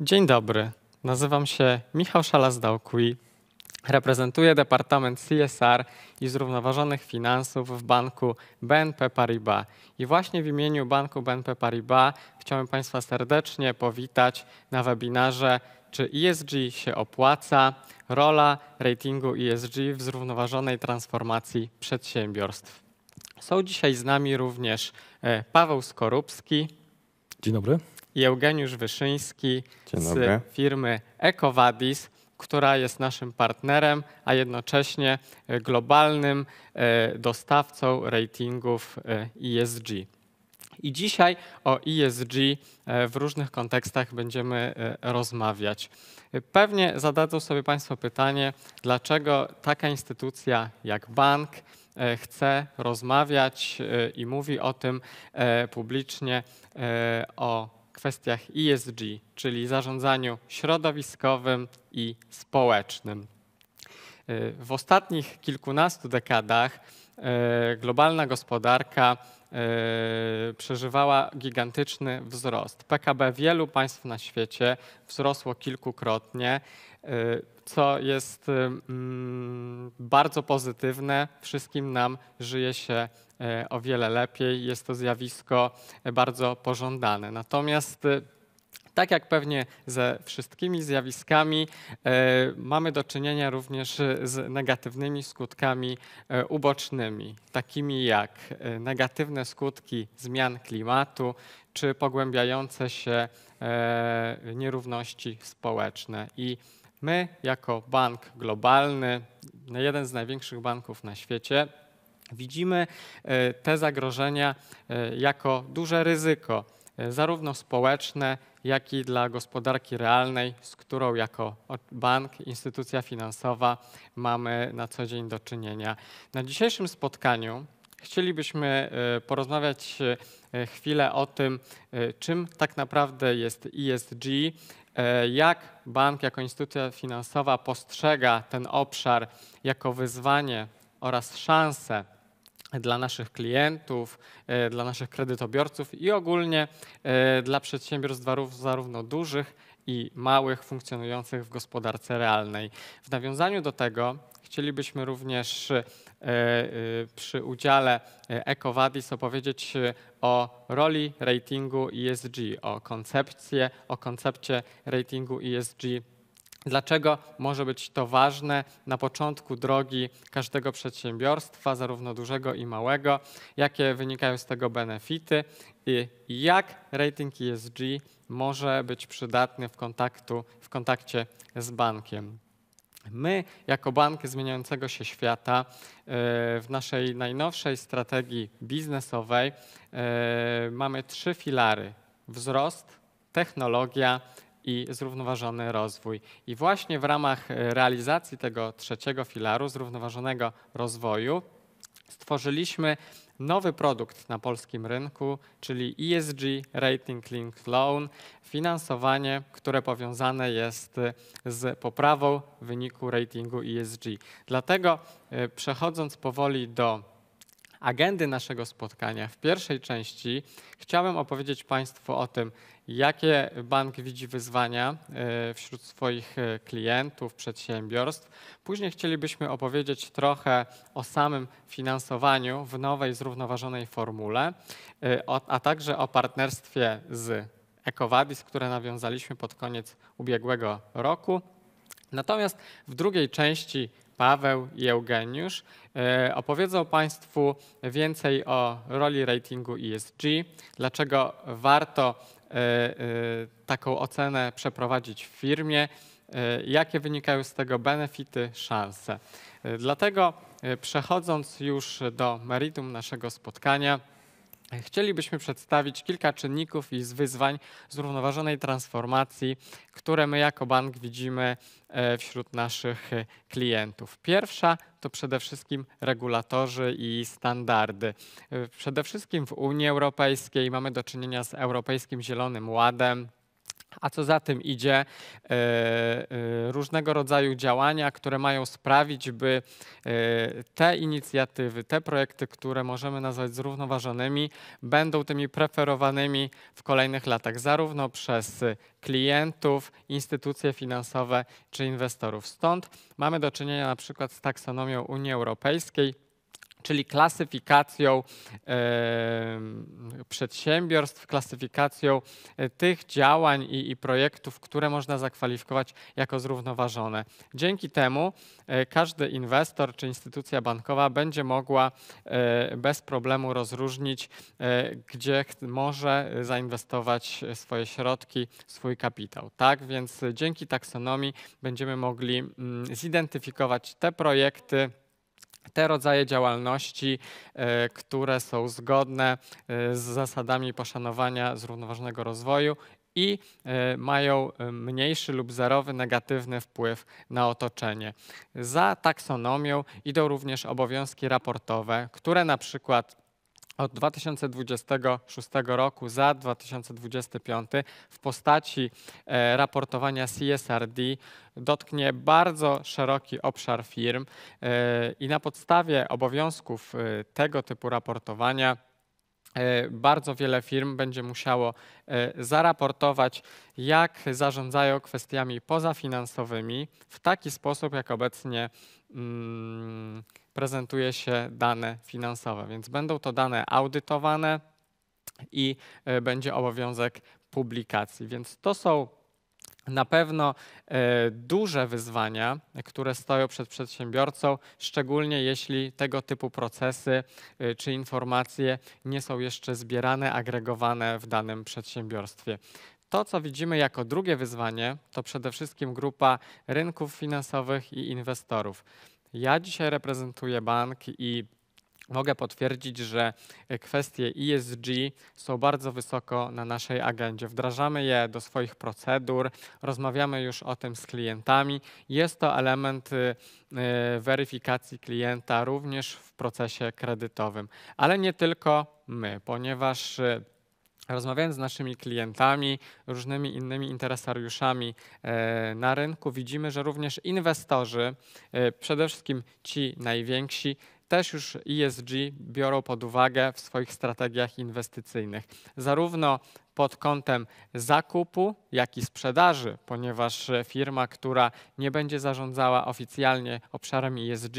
Dzień dobry, nazywam się Michał Szalazdałku reprezentuję Departament CSR i Zrównoważonych Finansów w banku BNP Paribas. I właśnie w imieniu banku BNP Paribas chciałem Państwa serdecznie powitać na webinarze czy ESG się opłaca, rola ratingu ESG w zrównoważonej transformacji przedsiębiorstw. Są dzisiaj z nami również e, Paweł Skorupski. Dzień dobry i Eugeniusz Wyszyński z firmy EcoVadis, która jest naszym partnerem, a jednocześnie e, globalnym e, dostawcą ratingów ESG. E I dzisiaj o ESG w różnych kontekstach będziemy rozmawiać. Pewnie zadadzą sobie Państwo pytanie, dlaczego taka instytucja jak bank chce rozmawiać i mówi o tym publicznie o kwestiach ESG, czyli zarządzaniu środowiskowym i społecznym. W ostatnich kilkunastu dekadach e, globalna gospodarka e, przeżywała gigantyczny wzrost. PKB wielu państw na świecie wzrosło kilkukrotnie. Y, co jest y, mm, bardzo pozytywne. Wszystkim nam żyje się y, o wiele lepiej. Jest to zjawisko bardzo pożądane. Natomiast tak jak pewnie ze wszystkimi zjawiskami, mamy do czynienia również z negatywnymi skutkami ubocznymi, takimi jak negatywne skutki zmian klimatu czy pogłębiające się nierówności społeczne. I My, jako bank globalny, no, jeden z największych banków na świecie, widzimy e, te zagrożenia e, jako duże ryzyko, e, zarówno społeczne, jak i dla gospodarki realnej, z którą jako bank, instytucja finansowa mamy na co dzień do czynienia. Na dzisiejszym spotkaniu chcielibyśmy porozmawiać chwilę o tym, czym tak naprawdę jest ESG, E, jak bank jako instytucja finansowa postrzega ten obszar jako wyzwanie oraz szansę dla naszych klientów, e, dla naszych kredytobiorców i ogólnie e, dla przedsiębiorstw zarówno dużych i małych funkcjonujących w gospodarce realnej. W nawiązaniu do tego chcielibyśmy również E, e, przy udziale e, EcoVadis opowiedzieć o roli ratingu ESG, o koncepcję, o koncepcie ratingu ESG Dlaczego może być to ważne na początku drogi każdego przedsiębiorstwa, zarówno dużego i małego? Jakie wynikają z tego benefity i jak rating ESG może być przydatny w, kontaktu, w kontakcie z bankiem? My, jako bank zmieniającego się świata, e, w naszej najnowszej strategii biznesowej e, mamy trzy filary: wzrost, technologia i zrównoważony rozwój. I właśnie w ramach e, realizacji tego trzeciego filaru, zrównoważonego rozwoju, stworzyliśmy nowy produkt na polskim rynku, czyli ESG Rating Link Loan, finansowanie, które powiązane jest z poprawą wyniku ratingu ESG. Dlatego y, przechodząc powoli do agendy naszego spotkania. W pierwszej części chciałem opowiedzieć Państwu o tym, Jakie bank widzi wyzwania e, wśród swoich e, klientów, przedsiębiorstw? Później chcielibyśmy opowiedzieć trochę o samym finansowaniu w nowej, zrównoważonej formule, e, a także o partnerstwie z EcoVadis, które nawiązaliśmy pod koniec ubiegłego roku. Natomiast w drugiej części Paweł i Eugeniusz opowiedzą Państwu więcej o roli ratingu ESG, dlaczego warto E, e, taką ocenę przeprowadzić w firmie, e, jakie wynikają z tego benefity, szanse. Dlatego przechodząc już do meritum naszego spotkania, Chcielibyśmy przedstawić kilka czynników i wyzwań zrównoważonej transformacji, które my jako bank widzimy e, wśród naszych e, klientów. Pierwsza to przede wszystkim regulatorzy i standardy. E, przede wszystkim w Unii Europejskiej mamy do czynienia z Europejskim Zielonym Ładem, a co za tym idzie, e, e, różnego rodzaju działania, które mają sprawić, by e, te inicjatywy, te projekty, które możemy nazwać zrównoważonymi, będą tymi preferowanymi w kolejnych latach, zarówno przez klientów, instytucje finansowe czy inwestorów. Stąd mamy do czynienia na przykład z taksonomią Unii Europejskiej, czyli klasyfikacją przedsiębiorstw, klasyfikacją e, tych działań i, i projektów, które można zakwalifikować jako zrównoważone. Dzięki temu e, każdy inwestor czy instytucja bankowa będzie mogła e, bez problemu rozróżnić, gdzie może zainwestować swoje środki, swój kapitał. Tak więc dzięki taksonomii będziemy mogli mm, zidentyfikować te projekty, te rodzaje działalności, e, które są zgodne e, z zasadami poszanowania zrównoważonego rozwoju i e, mają mniejszy lub zerowy negatywny wpływ na otoczenie. Za taksonomią idą również obowiązki raportowe, które na przykład od 2026 roku za 2025 w postaci e, raportowania CSRD dotknie bardzo szeroki obszar firm e, i na podstawie obowiązków e, tego typu raportowania bardzo wiele firm będzie musiało zaraportować, jak zarządzają kwestiami pozafinansowymi w taki sposób, jak obecnie. Hmm, prezentuje się dane finansowe, więc będą to dane audytowane i e, będzie obowiązek publikacji. Więc to są na pewno e, duże wyzwania, które stoją przed przedsiębiorcą, szczególnie jeśli tego typu procesy e, czy informacje nie są jeszcze zbierane, agregowane w danym przedsiębiorstwie. To, co widzimy jako drugie wyzwanie, to przede wszystkim grupa rynków finansowych i inwestorów. Ja dzisiaj reprezentuję bank i mogę potwierdzić, że kwestie ESG są bardzo wysoko na naszej agendzie. Wdrażamy je do swoich procedur, rozmawiamy już o tym z klientami. Jest to element y, y, weryfikacji klienta również w procesie kredytowym, ale nie tylko my, ponieważ y, Rozmawiając z naszymi klientami, różnymi innymi interesariuszami e, na rynku, widzimy, że również inwestorzy, e, przede wszystkim ci najwięksi, też już ESG biorą pod uwagę w swoich strategiach inwestycyjnych. Zarówno pod kątem zakupu, jak i sprzedaży, ponieważ firma, która nie będzie zarządzała oficjalnie obszarem ESG,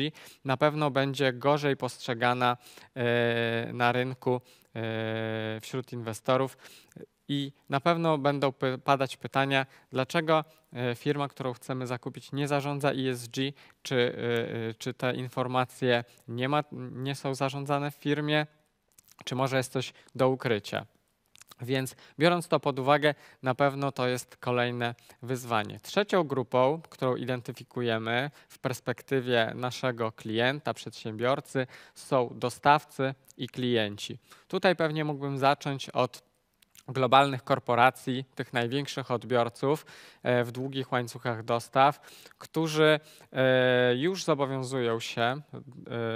na pewno będzie gorzej postrzegana e, na rynku E, wśród inwestorów. I na pewno będą padać pytania, dlaczego e, firma, którą chcemy zakupić, nie zarządza ESG, czy, e, czy te informacje nie, ma, nie są zarządzane w firmie, czy może jest coś do ukrycia. Więc biorąc to pod uwagę, na pewno to jest kolejne wyzwanie. Trzecią grupą, którą identyfikujemy w perspektywie naszego klienta, przedsiębiorcy, są dostawcy i klienci. Tutaj pewnie mógłbym zacząć od globalnych korporacji, tych największych odbiorców e, w długich łańcuchach dostaw, którzy e, już zobowiązują się,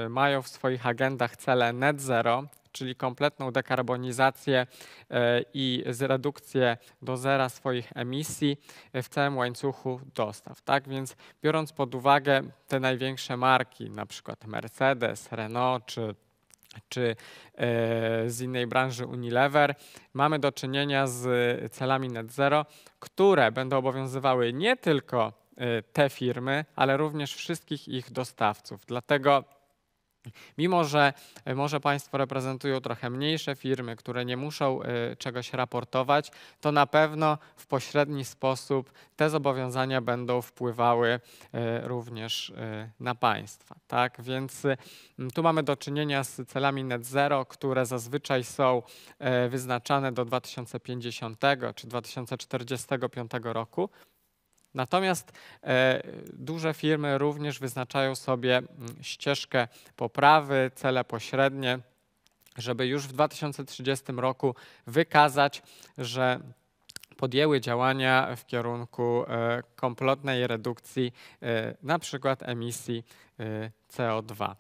e, mają w swoich agendach cele net zero czyli kompletną dekarbonizację e, i zredukcję do zera swoich emisji w całym łańcuchu dostaw. Tak więc biorąc pod uwagę te największe marki, na przykład Mercedes, Renault czy czy e, z innej branży Unilever, mamy do czynienia z celami net zero, które będą obowiązywały nie tylko e, te firmy, ale również wszystkich ich dostawców. Dlatego Mimo, że e, może Państwo reprezentują trochę mniejsze firmy, które nie muszą e, czegoś raportować, to na pewno w pośredni sposób te zobowiązania będą wpływały e, również na Państwa. Tak? Więc tu mamy do czynienia z celami net zero, które zazwyczaj są wyznaczane do 2050 czy 2045 roku. Natomiast e, duże firmy również wyznaczają sobie ścieżkę poprawy, cele pośrednie, żeby już w 2030 roku wykazać, że podjęły działania w kierunku e, kompletnej redukcji e, na przykład emisji CO2.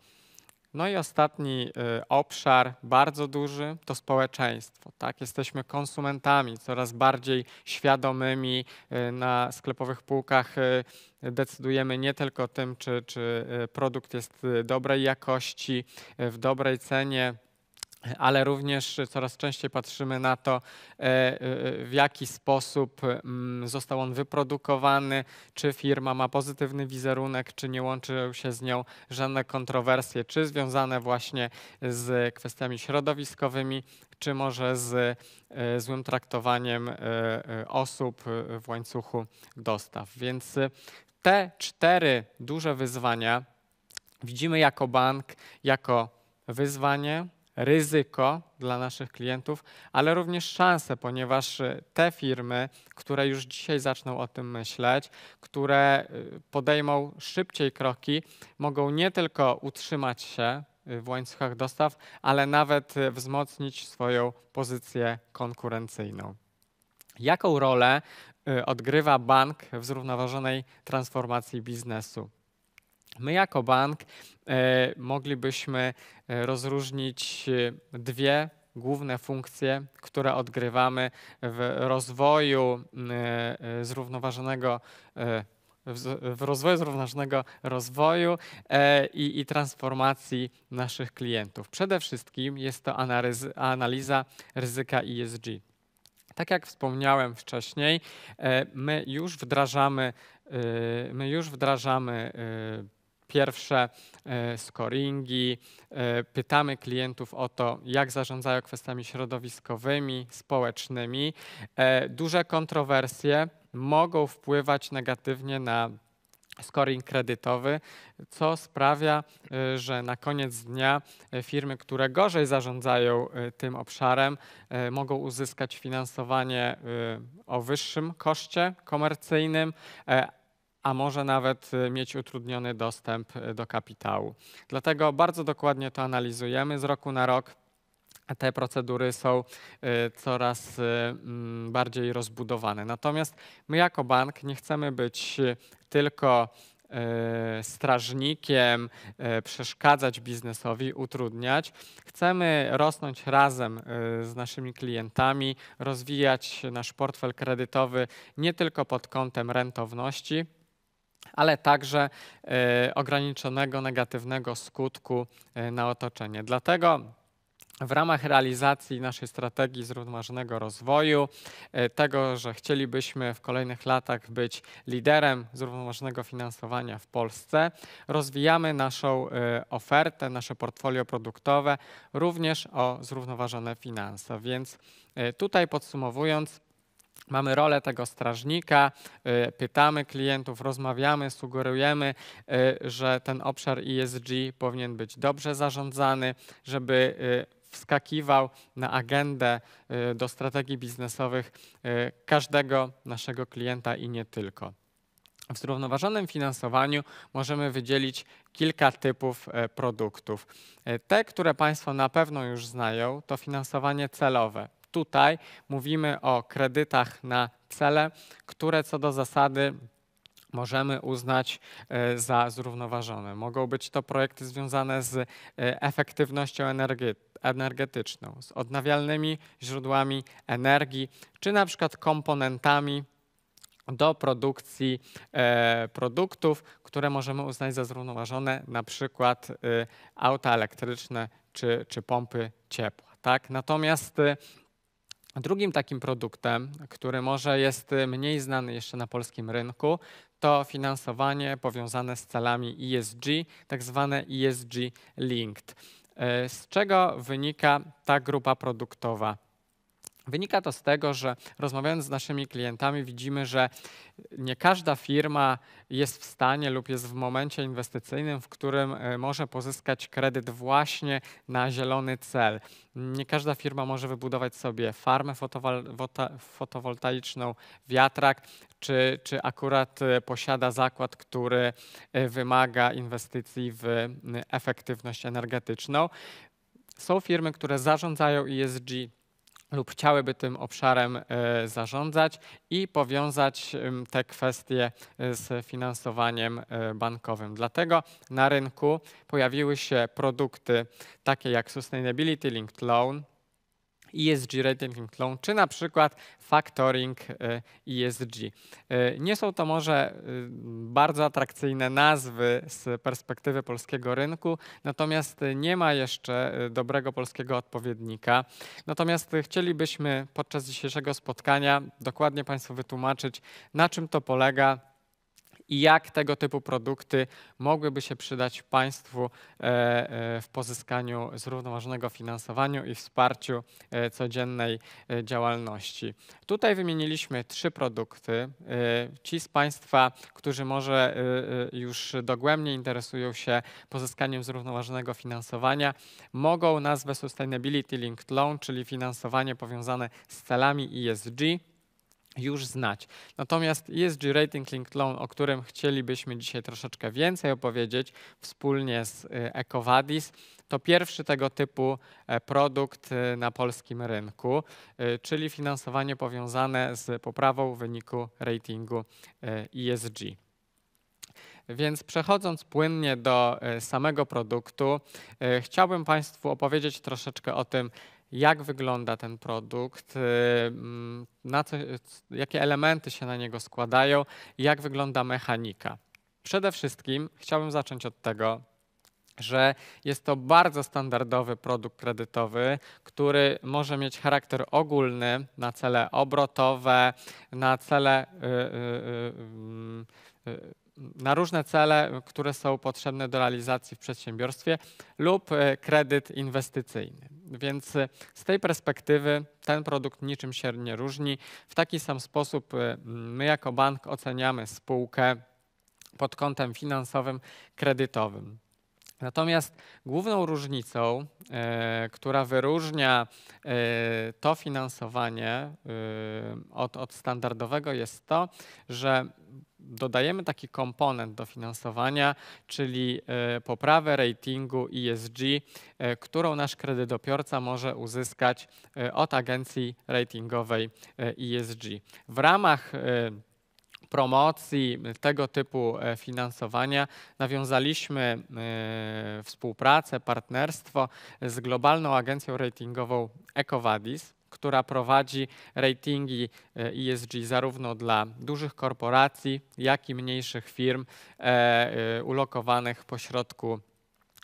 No i ostatni y, obszar, bardzo duży, to społeczeństwo. Tak? Jesteśmy konsumentami, coraz bardziej świadomymi. Y, na sklepowych półkach y, decydujemy nie tylko tym, czy, czy produkt jest dobrej jakości, w dobrej cenie, ale również coraz częściej patrzymy na to, e, e, w jaki sposób mm, został on wyprodukowany, czy firma ma pozytywny wizerunek, czy nie łączy się z nią żadne kontrowersje, czy związane właśnie z kwestiami środowiskowymi, czy może z e, złym traktowaniem osób w łańcuchu dostaw. Więc te cztery duże wyzwania widzimy jako bank, jako wyzwanie ryzyko dla naszych klientów, ale również szanse, ponieważ y, te firmy, które już dzisiaj zaczną o tym myśleć, które y, podejmą szybciej kroki, mogą nie tylko utrzymać się y, w łańcuchach dostaw, ale nawet wzmocnić swoją pozycję konkurencyjną. Jaką rolę odgrywa bank w zrównoważonej transformacji biznesu? My jako bank e, moglibyśmy e, rozróżnić e, dwie główne funkcje, które odgrywamy w rozwoju mm, zrównoważonego w rozwoju zrównoważonego rozwoju i, i, transformacji naszych klientów. Przede wszystkim jest to analiza ryzyka ESG. Tak jak wspomniałem wcześniej, my już wdrażamy, my już wdrażamy Pierwsze e, scoringi, e, pytamy klientów o to, jak zarządzają kwestiami środowiskowymi, społecznymi. E, duże kontrowersje mogą wpływać negatywnie na scoring kredytowy, co sprawia, że na koniec dnia firmy, które gorzej zarządzają tym obszarem, mogą uzyskać finansowanie o wyższym koszcie komercyjnym, a może nawet y, mieć utrudniony dostęp y, do kapitału. Dlatego bardzo dokładnie to analizujemy z roku na rok. Te procedury są y, coraz mm, bardziej rozbudowane. Natomiast my, jako bank, nie chcemy być tylko strażnikiem, przeszkadzać biznesowi, utrudniać. Chcemy rosnąć razem z naszymi klientami, rozwijać nasz portfel kredytowy nie tylko pod kątem rentowności, ale także y, ograniczonego negatywnego skutku y, na otoczenie. Dlatego w ramach realizacji naszej strategii zrównoważonego rozwoju, y, tego, że chcielibyśmy w kolejnych latach być liderem zrównoważonego finansowania w Polsce, rozwijamy naszą ofertę, nasze portfolio produktowe również o zrównoważone finanse. Więc tutaj podsumowując, Mamy rolę tego strażnika, y, pytamy klientów, rozmawiamy, sugerujemy, y, że ten obszar ESG powinien być dobrze zarządzany, żeby y, wskakiwał na agendę do strategii biznesowych każdego naszego klienta i nie tylko. W zrównoważonym finansowaniu możemy wydzielić kilka typów produktów. Te, które Państwo na pewno już znają, to finansowanie celowe Tutaj mówimy o kredytach na cele, które co do zasady możemy uznać e, za zrównoważone. Mogą być to projekty związane z e, efektywnością energetyczną, z odnawialnymi źródłami energii, czy na przykład komponentami do produkcji e, produktów, które możemy uznać za zrównoważone, na przykład auta elektryczne czy, czy pompy ciepła. Tak? Natomiast Drugim takim produktem, który może jest y, mniej znany jeszcze na polskim rynku, to finansowanie powiązane z celami ESG, tak zwane ESG Linked. Y, z czego wynika ta grupa produktowa? Wynika to z tego, że rozmawiając z naszymi klientami, widzimy, że nie każda firma jest w stanie lub jest w momencie inwestycyjnym, w którym e, może pozyskać kredyt właśnie na zielony cel. Nie każda firma może wybudować sobie farmę fotowoltaiczną, wiatrak, czy, czy akurat e, posiada zakład, który e, wymaga inwestycji w efektywność energetyczną. Są firmy, które zarządzają ESG lub chciałyby tym obszarem e, zarządzać i powiązać te kwestie e, z finansowaniem e, bankowym. Dlatego na rynku pojawiły się produkty takie jak Sustainability Linked Loan, ESG rating loan, czy na przykład factoring y, ESG. Y, nie są to może y, bardzo atrakcyjne nazwy z perspektywy polskiego rynku, natomiast nie ma jeszcze dobrego polskiego odpowiednika. Natomiast chcielibyśmy podczas dzisiejszego spotkania dokładnie Państwu wytłumaczyć, na czym to polega, i jak tego typu produkty mogłyby się przydać Państwu e, e, w pozyskaniu zrównoważonego finansowania i wsparciu e, codziennej działalności. Tutaj wymieniliśmy trzy produkty. Ci z Państwa, którzy może już dogłębnie interesują się pozyskaniem zrównoważonego finansowania, mogą nazwę Sustainability Linked Loan, czyli finansowanie powiązane z celami ESG, już znać. Natomiast ESG Rating Linked Loan, o którym chcielibyśmy dzisiaj troszeczkę więcej opowiedzieć wspólnie z e, EcoVadis, to pierwszy tego typu e, produkt e, na polskim rynku, czyli finansowanie powiązane z poprawą wyniku ratingu ESG. Więc przechodząc płynnie do samego produktu, chciałbym Państwu opowiedzieć troszeczkę o tym, jak wygląda ten produkt, y, mm, na co, jakie elementy się na niego składają, jak wygląda mechanika. Przede wszystkim chciałbym zacząć od tego, że jest to bardzo standardowy produkt kredytowy, który może mieć charakter ogólny na cele obrotowe, na cele. Yy, yy, yy, na różne cele, które są potrzebne do realizacji w przedsiębiorstwie lub y, kredyt inwestycyjny. Więc y, z tej perspektywy ten produkt niczym się nie różni. W taki sam sposób y, my jako bank oceniamy spółkę pod kątem finansowym, kredytowym. Natomiast główną różnicą, y, która wyróżnia y, to finansowanie y, od, od standardowego, jest to, że dodajemy taki komponent do finansowania, czyli e, poprawę ratingu ESG, e, którą nasz kredytobiorca może uzyskać e, od agencji ratingowej ESG. W ramach promocji tego typu finansowania nawiązaliśmy współpracę, partnerstwo z globalną agencją ratingową EcoVadis która prowadzi ratingi ESG e zarówno dla dużych korporacji, jak i mniejszych firm e, e, ulokowanych pośrodku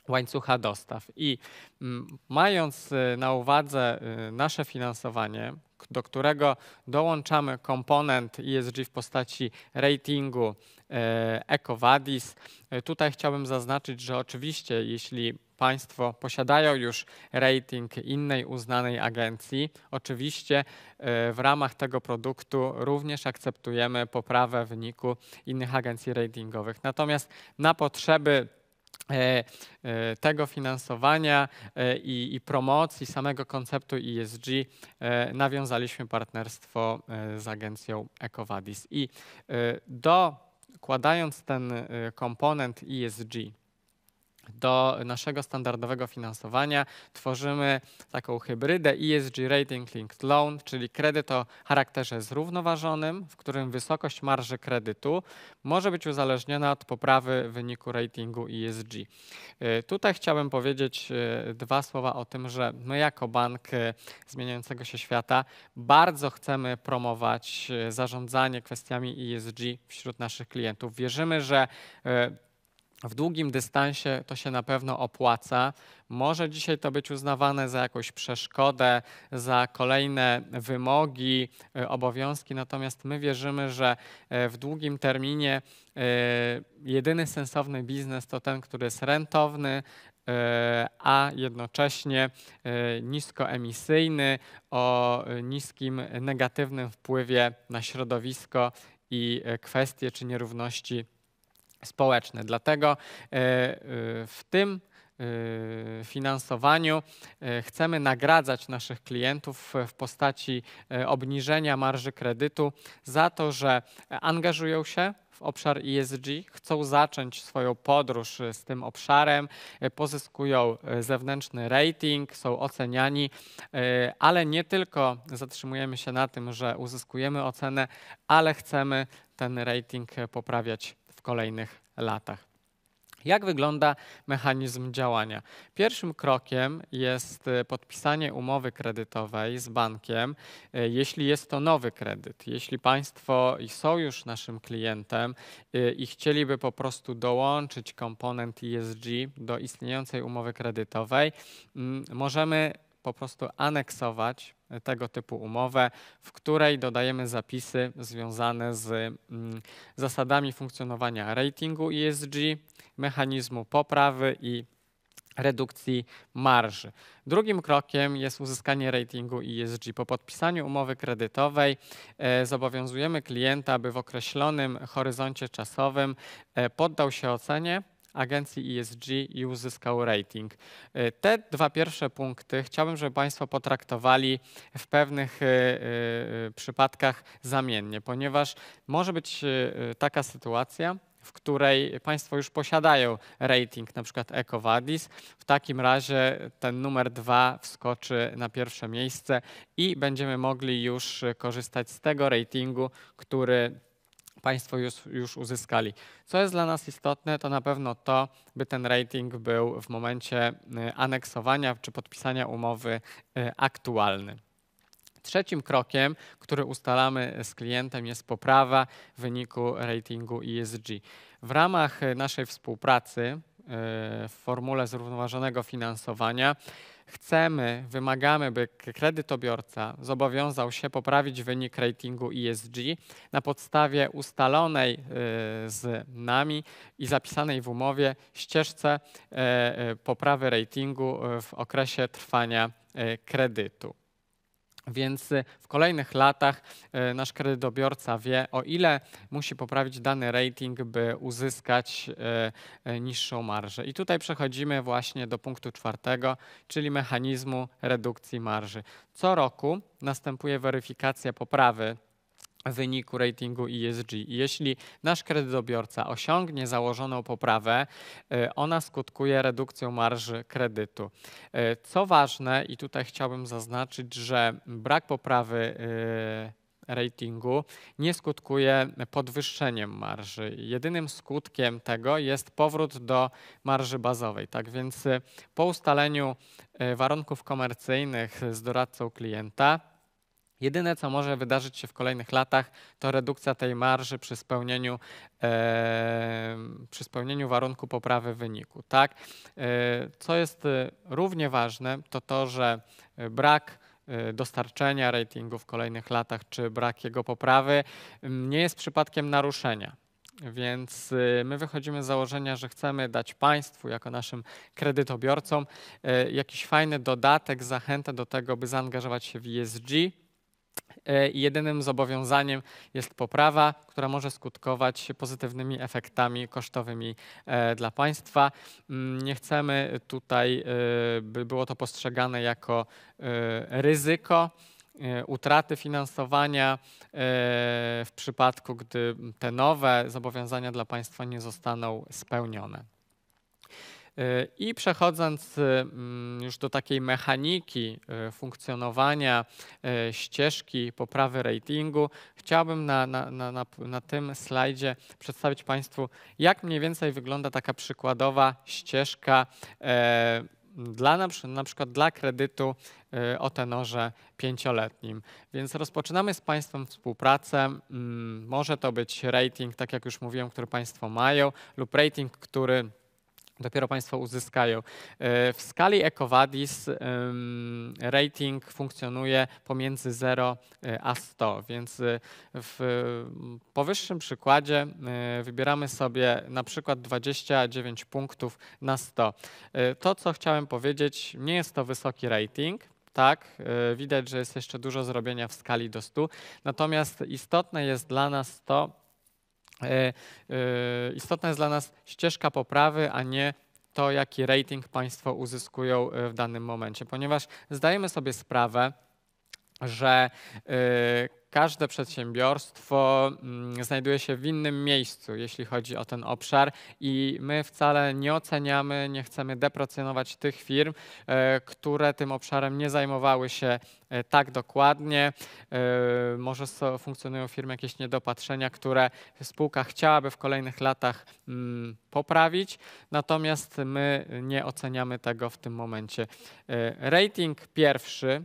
łańcucha dostaw. I mm, mając na uwadze nasze finansowanie, do którego dołączamy komponent ESG w postaci ratingu EcoVadis. Tutaj chciałbym zaznaczyć, że oczywiście jeśli Państwo posiadają już rating innej uznanej agencji. Oczywiście e, w ramach tego produktu również akceptujemy poprawę wyniku innych agencji ratingowych. Natomiast na potrzeby e, e, tego finansowania i, i, promocji samego konceptu ESG nawiązaliśmy partnerstwo z agencją EcoVadis. I dokładając ten komponent ESG do naszego standardowego finansowania tworzymy taką hybrydę ESG Rating Linked Loan, czyli kredyt o charakterze zrównoważonym, w którym wysokość marży kredytu może być uzależniona od poprawy wyniku ratingu ESG. Y, tutaj chciałbym powiedzieć y, dwa słowa o tym, że my jako bank y, zmieniającego się świata bardzo chcemy promować zarządzanie kwestiami ESG wśród naszych klientów. Wierzymy, że w długim dystansie to się na pewno opłaca. Może dzisiaj to być uznawane za jakąś przeszkodę, za kolejne wymogi, e, obowiązki, natomiast my wierzymy, że e, w długim terminie e, jedyny sensowny biznes to ten, który jest rentowny, a jednocześnie niskoemisyjny o niskim negatywnym wpływie na środowisko i kwestie czy nierówności społeczne. Dlatego e, e, w tym e, finansowaniu chcemy nagradzać naszych klientów w postaci obniżenia marży kredytu za to, że angażują się w obszar ESG, chcą zacząć swoją podróż z tym obszarem, pozyskują zewnętrzny rating, są oceniani, ale nie tylko zatrzymujemy się na tym, że uzyskujemy ocenę, ale chcemy ten rating poprawiać kolejnych latach. Jak wygląda mechanizm działania? Pierwszym krokiem jest y, podpisanie umowy kredytowej z bankiem, y, jeśli jest to nowy kredyt. Jeśli państwo są już naszym klientem y, i chcieliby po prostu dołączyć komponent ESG do istniejącej umowy kredytowej, mm, możemy po prostu aneksować tego typu umowę, w której dodajemy zapisy związane z mm, zasadami funkcjonowania ratingu ESG, mechanizmu poprawy i redukcji marży. Drugim krokiem jest uzyskanie ratingu ESG. Po podpisaniu umowy kredytowej e, zobowiązujemy klienta, aby w określonym horyzoncie czasowym e, poddał się ocenie agencji ESG i uzyskał rating. E, te dwa pierwsze punkty chciałbym, żeby Państwo potraktowali w pewnych e, e, przypadkach zamiennie, ponieważ może być taka sytuacja, w której Państwo już posiadają rating, na przykład EcoVadis, w takim razie ten numer dwa wskoczy na pierwsze miejsce i będziemy mogli już korzystać z tego ratingu, który Państwo już, już uzyskali. Co jest dla nas istotne, to na pewno to, by ten rating był w momencie y, aneksowania czy podpisania umowy y, aktualny. Trzecim krokiem, który ustalamy y, z klientem, jest poprawa wyniku ratingu ESG. W ramach naszej współpracy w formule zrównoważonego finansowania chcemy, wymagamy, by kredytobiorca zobowiązał się poprawić wynik ratingu ESG na podstawie ustalonej y, z nami i zapisanej w umowie ścieżce e, e, poprawy ratingu y, w okresie trwania e, kredytu. Więc y, w kolejnych latach y, nasz kredytobiorca wie, o ile musi poprawić dany rating, by uzyskać y, niższą marżę. I tutaj przechodzimy właśnie do punktu czwartego, czyli mechanizmu redukcji marży. Co roku następuje weryfikacja poprawy wyniku ratingu ESG. jeśli nasz kredytobiorca osiągnie założoną poprawę, y, ona skutkuje redukcją marży kredytu. Y, co ważne, i tutaj chciałbym zaznaczyć, że brak poprawy y, ratingu nie skutkuje podwyższeniem marży. Jedynym skutkiem tego jest powrót do marży bazowej. Tak więc po ustaleniu warunków komercyjnych z doradcą klienta, Jedyne, co może wydarzyć się w kolejnych latach, to redukcja tej marży przy spełnieniu, e, przy spełnieniu warunku poprawy wyniku. Tak? E, co jest e, równie ważne, to to, że e, brak e, dostarczenia ratingu w kolejnych latach czy brak jego poprawy nie jest przypadkiem naruszenia. Więc my wychodzimy z założenia, że chcemy dać państwu, jako naszym kredytobiorcom, jakiś fajny dodatek, zachętę do tego, by zaangażować się w ESG, E, jedynym zobowiązaniem jest poprawa, która może skutkować pozytywnymi efektami kosztowymi e, dla państwa. Mm, nie chcemy tutaj, e, by było to postrzegane jako ryzyko utraty finansowania w przypadku, gdy te nowe zobowiązania dla państwa nie zostaną spełnione. Y, I przechodząc y, mm, już do takiej mechaniki y, funkcjonowania ścieżki poprawy ratingu, chciałbym na, na, na, na, tym slajdzie przedstawić Państwu, jak mniej więcej wygląda taka przykładowa ścieżka dla na przykład dla kredytu o tenorze pięcioletnim. Więc rozpoczynamy z Państwem współpracę. Mm, może to być rating, tak jak już mówiłem, który Państwo mają, lub rating, który dopiero Państwo uzyskają. E, w skali EcoVadis rating funkcjonuje pomiędzy 0 e, a 100, więc e, w powyższym przykładzie wybieramy sobie na przykład 29 punktów na 100. To, co chciałem powiedzieć, nie jest to wysoki rating, tak, widać, że jest jeszcze dużo zrobienia w skali do 100, natomiast istotne jest dla nas to, E, e, istotna jest dla nas ścieżka poprawy, a nie to, jaki rating Państwo uzyskują e, w danym momencie, ponieważ zdajemy sobie sprawę, że każde przedsiębiorstwo mm, znajduje się w innym miejscu, jeśli chodzi o ten obszar, i my wcale nie oceniamy, nie chcemy deprecjonować tych firm, e, które tym obszarem nie zajmowały się e, tak dokładnie. E, może funkcjonują firmy jakieś niedopatrzenia, które spółka chciałaby w kolejnych latach mm, poprawić, natomiast my nie oceniamy tego w tym momencie. Rating pierwszy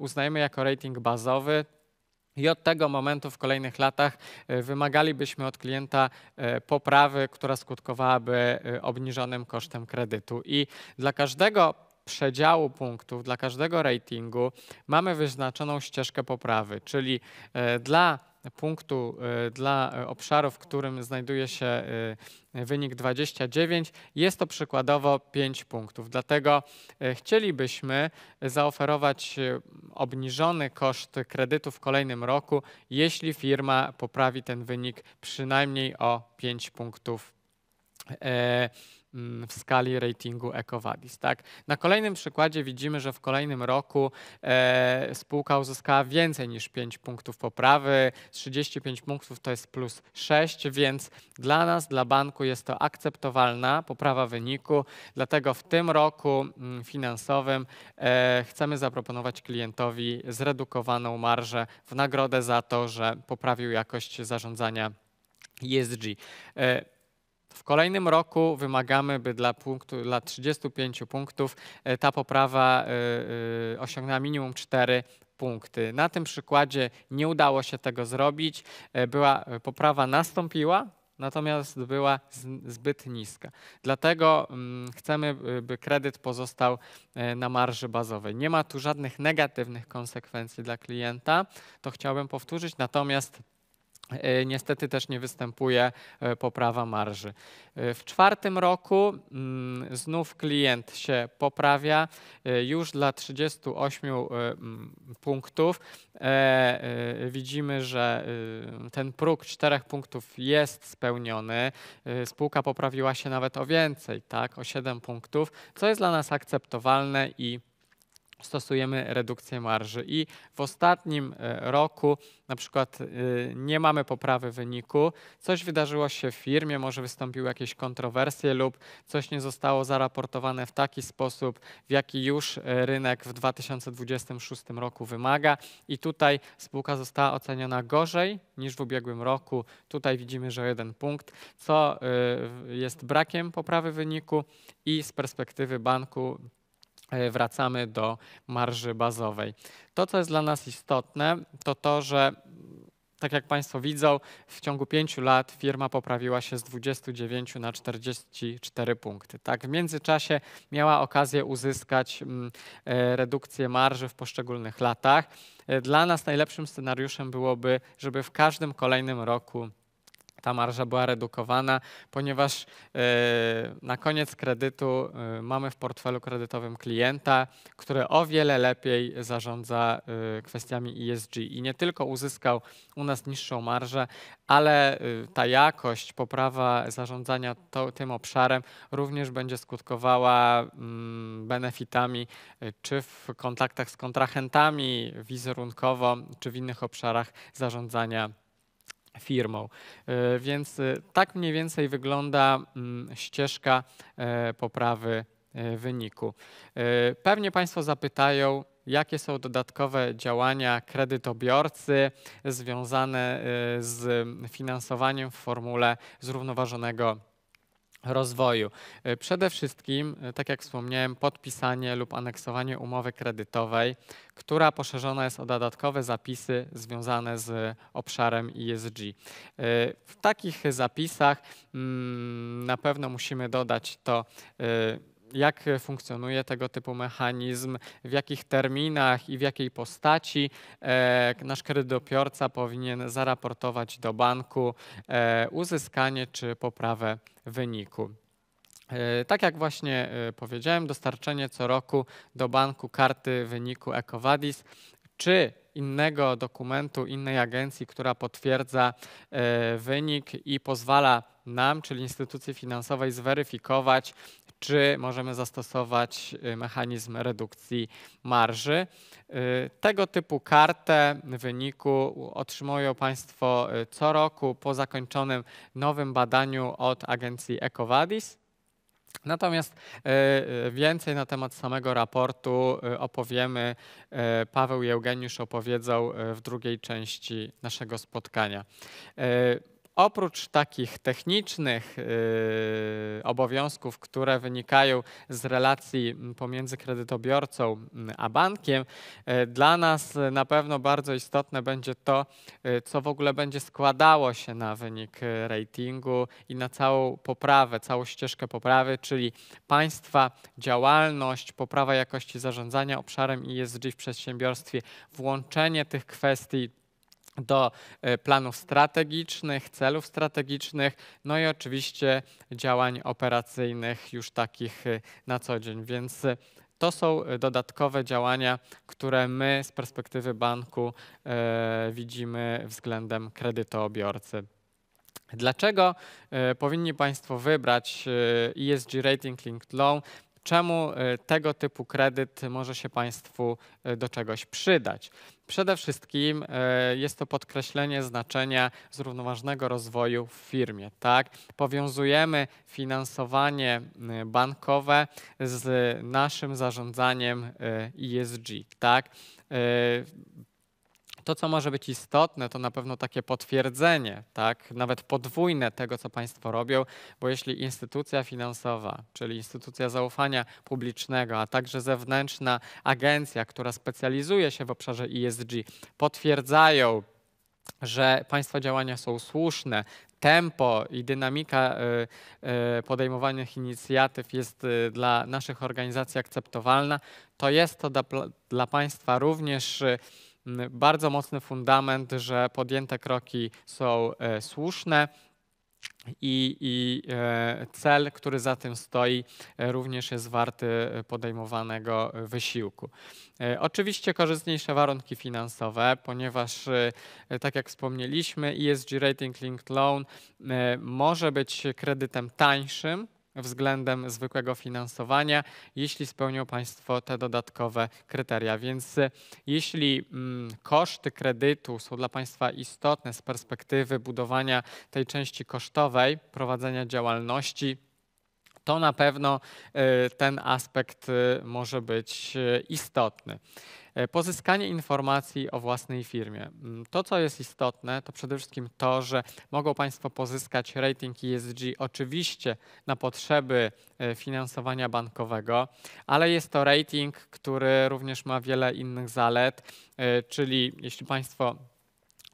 uznajemy jako rating bazowy, i od tego momentu w kolejnych latach e, wymagalibyśmy od klienta e, poprawy, która skutkowałaby e, obniżonym kosztem kredytu. I dla każdego przedziału punktów dla każdego ratingu mamy wyznaczoną ścieżkę poprawy, czyli e, dla punktu e, dla e, obszaru, w którym znajduje się wynik 29, jest to przykładowo 5 punktów. Dlatego chcielibyśmy zaoferować obniżony koszt kredytu w kolejnym roku, jeśli firma poprawi ten wynik przynajmniej o 5 punktów Mm, w skali ratingu EcoVadis. Tak? Na kolejnym przykładzie widzimy, że w kolejnym roku e, spółka uzyskała więcej niż 5 punktów poprawy. 35 punktów to jest plus 6, więc dla nas, dla banku jest to akceptowalna poprawa wyniku. Dlatego w tym roku mm, finansowym e, chcemy zaproponować klientowi zredukowaną marżę w nagrodę za to, że poprawił jakość zarządzania ESG. E, w kolejnym roku wymagamy, by dla, punktu, dla 35 punktów e, ta poprawa e, e, osiągnęła minimum 4 punkty. Na tym przykładzie nie udało się tego zrobić. Była, poprawa nastąpiła, natomiast była zbyt niska. Dlatego mm, chcemy, by kredyt pozostał na marży bazowej. Nie ma tu żadnych negatywnych konsekwencji dla klienta, to chciałbym powtórzyć, natomiast E, niestety też nie występuje e, poprawa marży. E, w czwartym roku mm, znów klient się poprawia już dla 38 mm, punktów. Widzimy, że ten próg czterech punktów jest spełniony. Spółka poprawiła się nawet o więcej, tak, o 7 punktów, co jest dla nas akceptowalne i stosujemy redukcję marży. I w ostatnim e, roku na przykład e, nie mamy poprawy wyniku, coś wydarzyło się w firmie, może wystąpiły jakieś kontrowersje lub coś nie zostało zaraportowane w taki sposób, w jaki już e, rynek w 2026 roku wymaga. I tutaj spółka została oceniona gorzej niż w ubiegłym roku. Tutaj widzimy, że jeden punkt, co jest brakiem poprawy wyniku i z perspektywy banku E, wracamy do marży bazowej. To, co jest dla nas istotne, to to, że mm, tak jak Państwo widzą, w ciągu pięciu lat firma poprawiła się z 29 na 44 punkty. Tak, w międzyczasie miała okazję uzyskać mm, e, redukcję marży w poszczególnych latach. E, dla nas najlepszym scenariuszem byłoby, żeby w każdym kolejnym roku ta marża była redukowana, ponieważ e, na koniec kredytu e, mamy w portfelu kredytowym klienta, który o wiele lepiej zarządza e, kwestiami ESG i nie tylko uzyskał u nas niższą marżę, ale ta jakość, poprawa zarządzania to, tym obszarem również będzie skutkowała mm, benefitami czy w kontaktach z kontrahentami wizerunkowo, czy w innych obszarach zarządzania firmą. E, więc e, tak mniej więcej wygląda mm, ścieżka e, poprawy wyniku. Pewnie Państwo zapytają, jakie są dodatkowe działania kredytobiorcy związane z finansowaniem w formule zrównoważonego rozwoju. E, przede wszystkim, e, tak jak wspomniałem, podpisanie lub aneksowanie umowy kredytowej, która poszerzona jest o dodatkowe zapisy związane z obszarem ESG. E, w takich zapisach mm, na pewno musimy dodać to jak funkcjonuje tego typu mechanizm, w jakich terminach i w jakiej postaci e, nasz kredytopiorca powinien zaraportować do banku e, uzyskanie czy poprawę wyniku. E, tak jak właśnie powiedziałem, dostarczenie co roku do banku karty wyniku EcoVadis czy innego dokumentu, innej agencji, która potwierdza wynik i pozwala nam, czyli instytucji finansowej, zweryfikować, czy możemy zastosować y, mechanizm redukcji marży. Y, tego typu kartę wyniku otrzymują Państwo y, co roku po zakończonym nowym badaniu od agencji EcoVadis. Natomiast więcej na temat samego raportu opowiemy, Paweł i Eugeniusz opowiedzą w drugiej części naszego spotkania. Oprócz takich technicznych yy, obowiązków, które wynikają z relacji mm, pomiędzy kredytobiorcą mm, a bankiem, yy, dla nas na pewno bardzo istotne będzie to, yy, co w ogóle będzie składało się na wynik ratingu i na całą poprawę, całą ścieżkę poprawy, czyli państwa działalność, poprawa jakości zarządzania obszarem ESG w przedsiębiorstwie, włączenie tych kwestii do e, planów strategicznych, celów strategicznych, no i oczywiście działań operacyjnych już takich e, na co dzień. Więc e, to są dodatkowe działania, które my z perspektywy banku widzimy względem kredytoobiorcy. Dlaczego powinni Państwo wybrać ESG Rating Linked Loan? czemu y, tego typu kredyt może się Państwu y, do czegoś przydać. Przede wszystkim y, jest to podkreślenie znaczenia zrównoważonego rozwoju w firmie. Tak? Powiązujemy finansowanie bankowe z naszym zarządzaniem ESG. Tak? To, co może być istotne, to na pewno takie potwierdzenie, tak, nawet podwójne tego, co państwo robią, bo jeśli instytucja finansowa, czyli instytucja zaufania publicznego, a także zewnętrzna agencja, która specjalizuje się w obszarze ESG, potwierdzają, że państwa działania są słuszne, tempo i dynamika e, e, podejmowanych inicjatyw jest e, dla naszych organizacji akceptowalna, to jest to dla, dla państwa również Mm, bardzo mocny fundament, że podjęte kroki są e, słuszne. I, I, e, cel, który za tym stoi, e, również jest warty podejmowanego wysiłku. Oczywiście korzystniejsze warunki finansowe, ponieważ, tak jak wspomnieliśmy, ESG Rating Linked Loan może być kredytem tańszym względem zwykłego finansowania, jeśli spełnią Państwo te dodatkowe kryteria. Więc y, jeśli mm, koszty kredytu są dla Państwa istotne z perspektywy budowania tej części kosztowej, prowadzenia działalności, to na pewno y, ten aspekt y, może być istotny. E, pozyskanie informacji o własnej firmie. Mm, to, co jest istotne, to przede wszystkim to, że mogą Państwo pozyskać rating ESG oczywiście na potrzeby e, finansowania bankowego, ale jest to rating, który również ma wiele innych zalet, e, czyli jeśli Państwo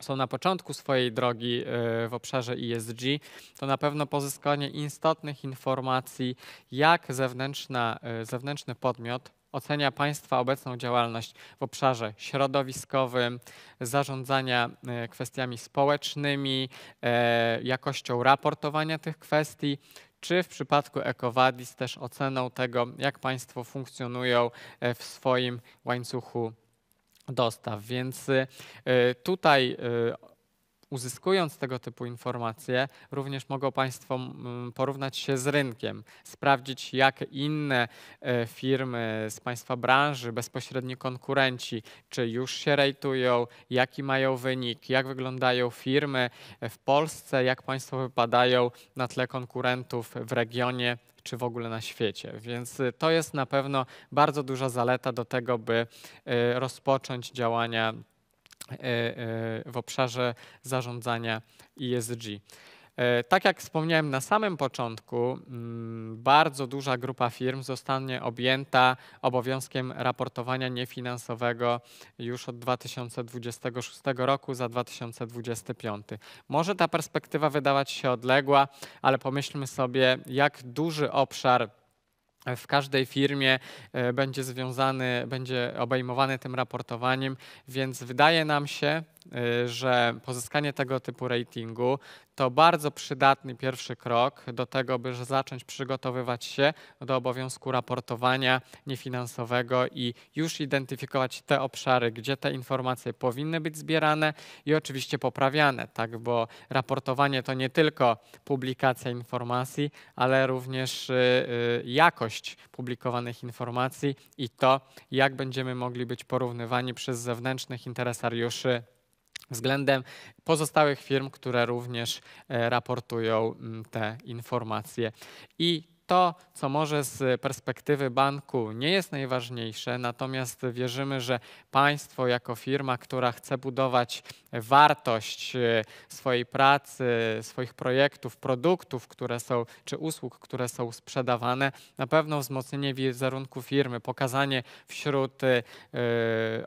są na początku swojej drogi w obszarze ESG, to na pewno pozyskanie istotnych informacji, jak zewnętrzna, zewnętrzny podmiot ocenia państwa obecną działalność w obszarze środowiskowym, zarządzania e, kwestiami społecznymi, e, jakością raportowania tych kwestii, czy w przypadku EcoVadis też oceną tego, jak państwo funkcjonują e, w swoim łańcuchu dostaw. Więc tutaj uzyskując tego typu informacje, również mogą Państwo porównać się z rynkiem, sprawdzić, jak inne e, firmy z Państwa branży, bezpośredni konkurenci, czy już się rejtują, jaki mają wynik, jak wyglądają firmy e, w Polsce, jak Państwo wypadają na tle konkurentów w regionie czy w ogóle na świecie. Więc e, to jest na pewno bardzo duża zaleta do tego, by rozpocząć działania E, e, w obszarze zarządzania ESG. E, tak jak wspomniałem na samym początku, mm, bardzo duża grupa firm zostanie objęta obowiązkiem raportowania niefinansowego już od 2026 roku za 2025. Może ta perspektywa wydawać się odległa, ale pomyślmy sobie, jak duży obszar w każdej firmie e, będzie związany, będzie obejmowany tym raportowaniem, więc wydaje nam się, Y, że pozyskanie tego typu ratingu to bardzo przydatny pierwszy krok do tego, by zacząć przygotowywać się do obowiązku raportowania niefinansowego i już identyfikować te obszary, gdzie te informacje powinny być zbierane i oczywiście poprawiane, tak, bo raportowanie to nie tylko publikacja informacji, ale również y, y, jakość publikowanych informacji i to, jak będziemy mogli być porównywani przez zewnętrznych interesariuszy względem pozostałych firm, które również e, raportują mm, te informacje. I to, co może z perspektywy banku nie jest najważniejsze, natomiast wierzymy, że państwo jako firma, która chce budować wartość e, swojej pracy, swoich projektów, produktów, które są, czy usług, które są sprzedawane, na pewno wzmocnienie wizerunku firmy, pokazanie wśród y,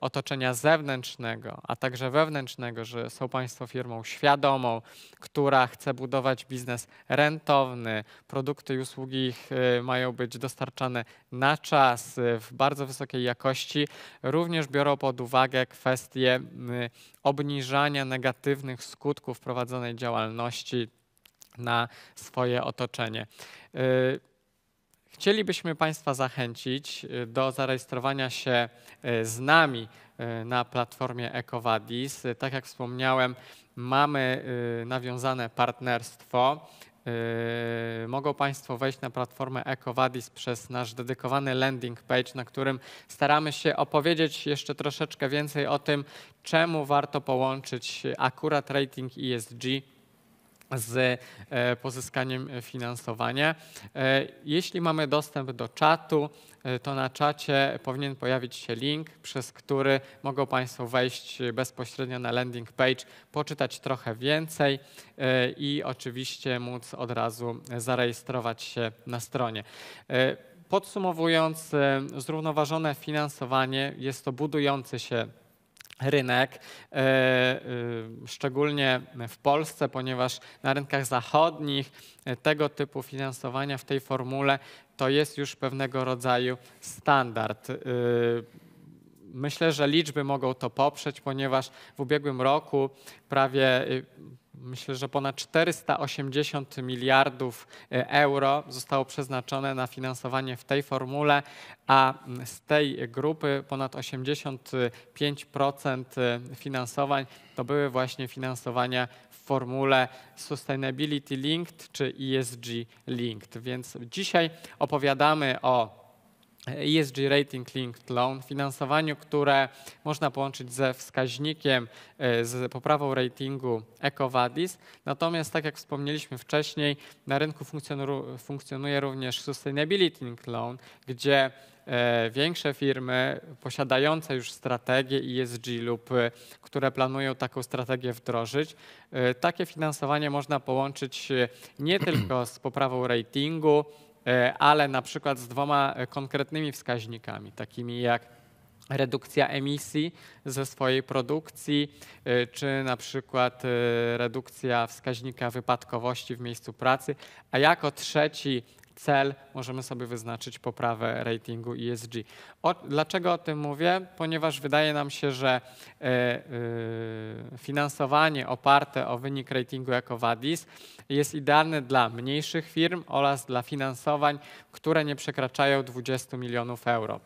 otoczenia zewnętrznego, a także wewnętrznego, że są państwo firmą świadomą, która chce budować biznes rentowny, produkty i usługi E, mają być dostarczane na czas, e, w bardzo wysokiej jakości, również biorą pod uwagę kwestie obniżania negatywnych skutków prowadzonej działalności na swoje otoczenie. E, chcielibyśmy Państwa zachęcić do zarejestrowania się z nami na platformie EcoVadis. Tak jak wspomniałem, mamy nawiązane partnerstwo Yy, mogą Państwo wejść na platformę EcoVadis przez nasz dedykowany landing page, na którym staramy się opowiedzieć jeszcze troszeczkę więcej o tym, czemu warto połączyć akurat rating ESG z e, pozyskaniem finansowania. E, jeśli mamy dostęp do czatu, e, to na czacie powinien pojawić się link, przez który mogą Państwo wejść bezpośrednio na landing page, poczytać trochę więcej i oczywiście móc od razu zarejestrować się na stronie. Podsumowując, zrównoważone finansowanie jest to budujący się rynek, e, e, szczególnie w Polsce, ponieważ na rynkach zachodnich e, tego typu finansowania w tej formule to jest już pewnego rodzaju standard. Myślę, że liczby mogą to poprzeć, ponieważ w ubiegłym roku prawie Myślę, że ponad 480 miliardów e, euro zostało przeznaczone na finansowanie w tej formule, a z tej grupy ponad 85% e, finansowań to były właśnie finansowania w formule Sustainability Linked czy ESG Linked. Więc dzisiaj opowiadamy o ESG Rating Linked Loan, finansowaniu, które można połączyć ze wskaźnikiem, e, z poprawą ratingu EcoVadis. Natomiast, tak jak wspomnieliśmy wcześniej, na rynku funkcjonuje również Sustainability Linked Loan, gdzie e, większe firmy posiadające już strategię ESG lub e, które planują taką strategię wdrożyć, takie finansowanie można połączyć nie tylko z poprawą ratingu, E, ale na przykład z dwoma e, konkretnymi wskaźnikami, takimi jak redukcja emisji ze swojej produkcji, e, czy na przykład redukcja wskaźnika wypadkowości w miejscu pracy, a jako trzeci cel możemy sobie wyznaczyć poprawę ratingu ESG. O, dlaczego o tym mówię? Ponieważ wydaje nam się, że y, y, finansowanie oparte o wynik ratingu jako WADIS jest idealne dla mniejszych firm oraz dla finansowań, które nie przekraczają 20 milionów euro.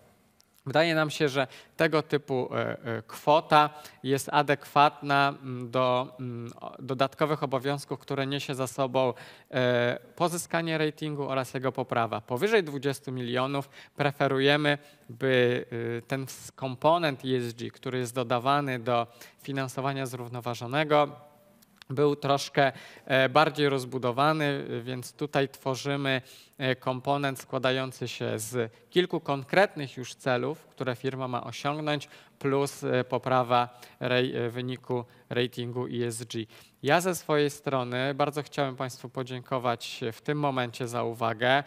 Wydaje nam się, że tego typu e, e, kwota jest adekwatna mm, do mm, dodatkowych obowiązków, które niesie za sobą e, pozyskanie ratingu oraz jego poprawa. Powyżej 20 milionów preferujemy, by y, ten komponent ESG, który jest dodawany do finansowania zrównoważonego, był troszkę e, bardziej rozbudowany, więc tutaj tworzymy e, komponent składający się z kilku konkretnych już celów, które firma ma osiągnąć, plus e, poprawa rej, e, wyniku ratingu ESG. Ja ze swojej strony bardzo chciałem Państwu podziękować e, w tym momencie za uwagę.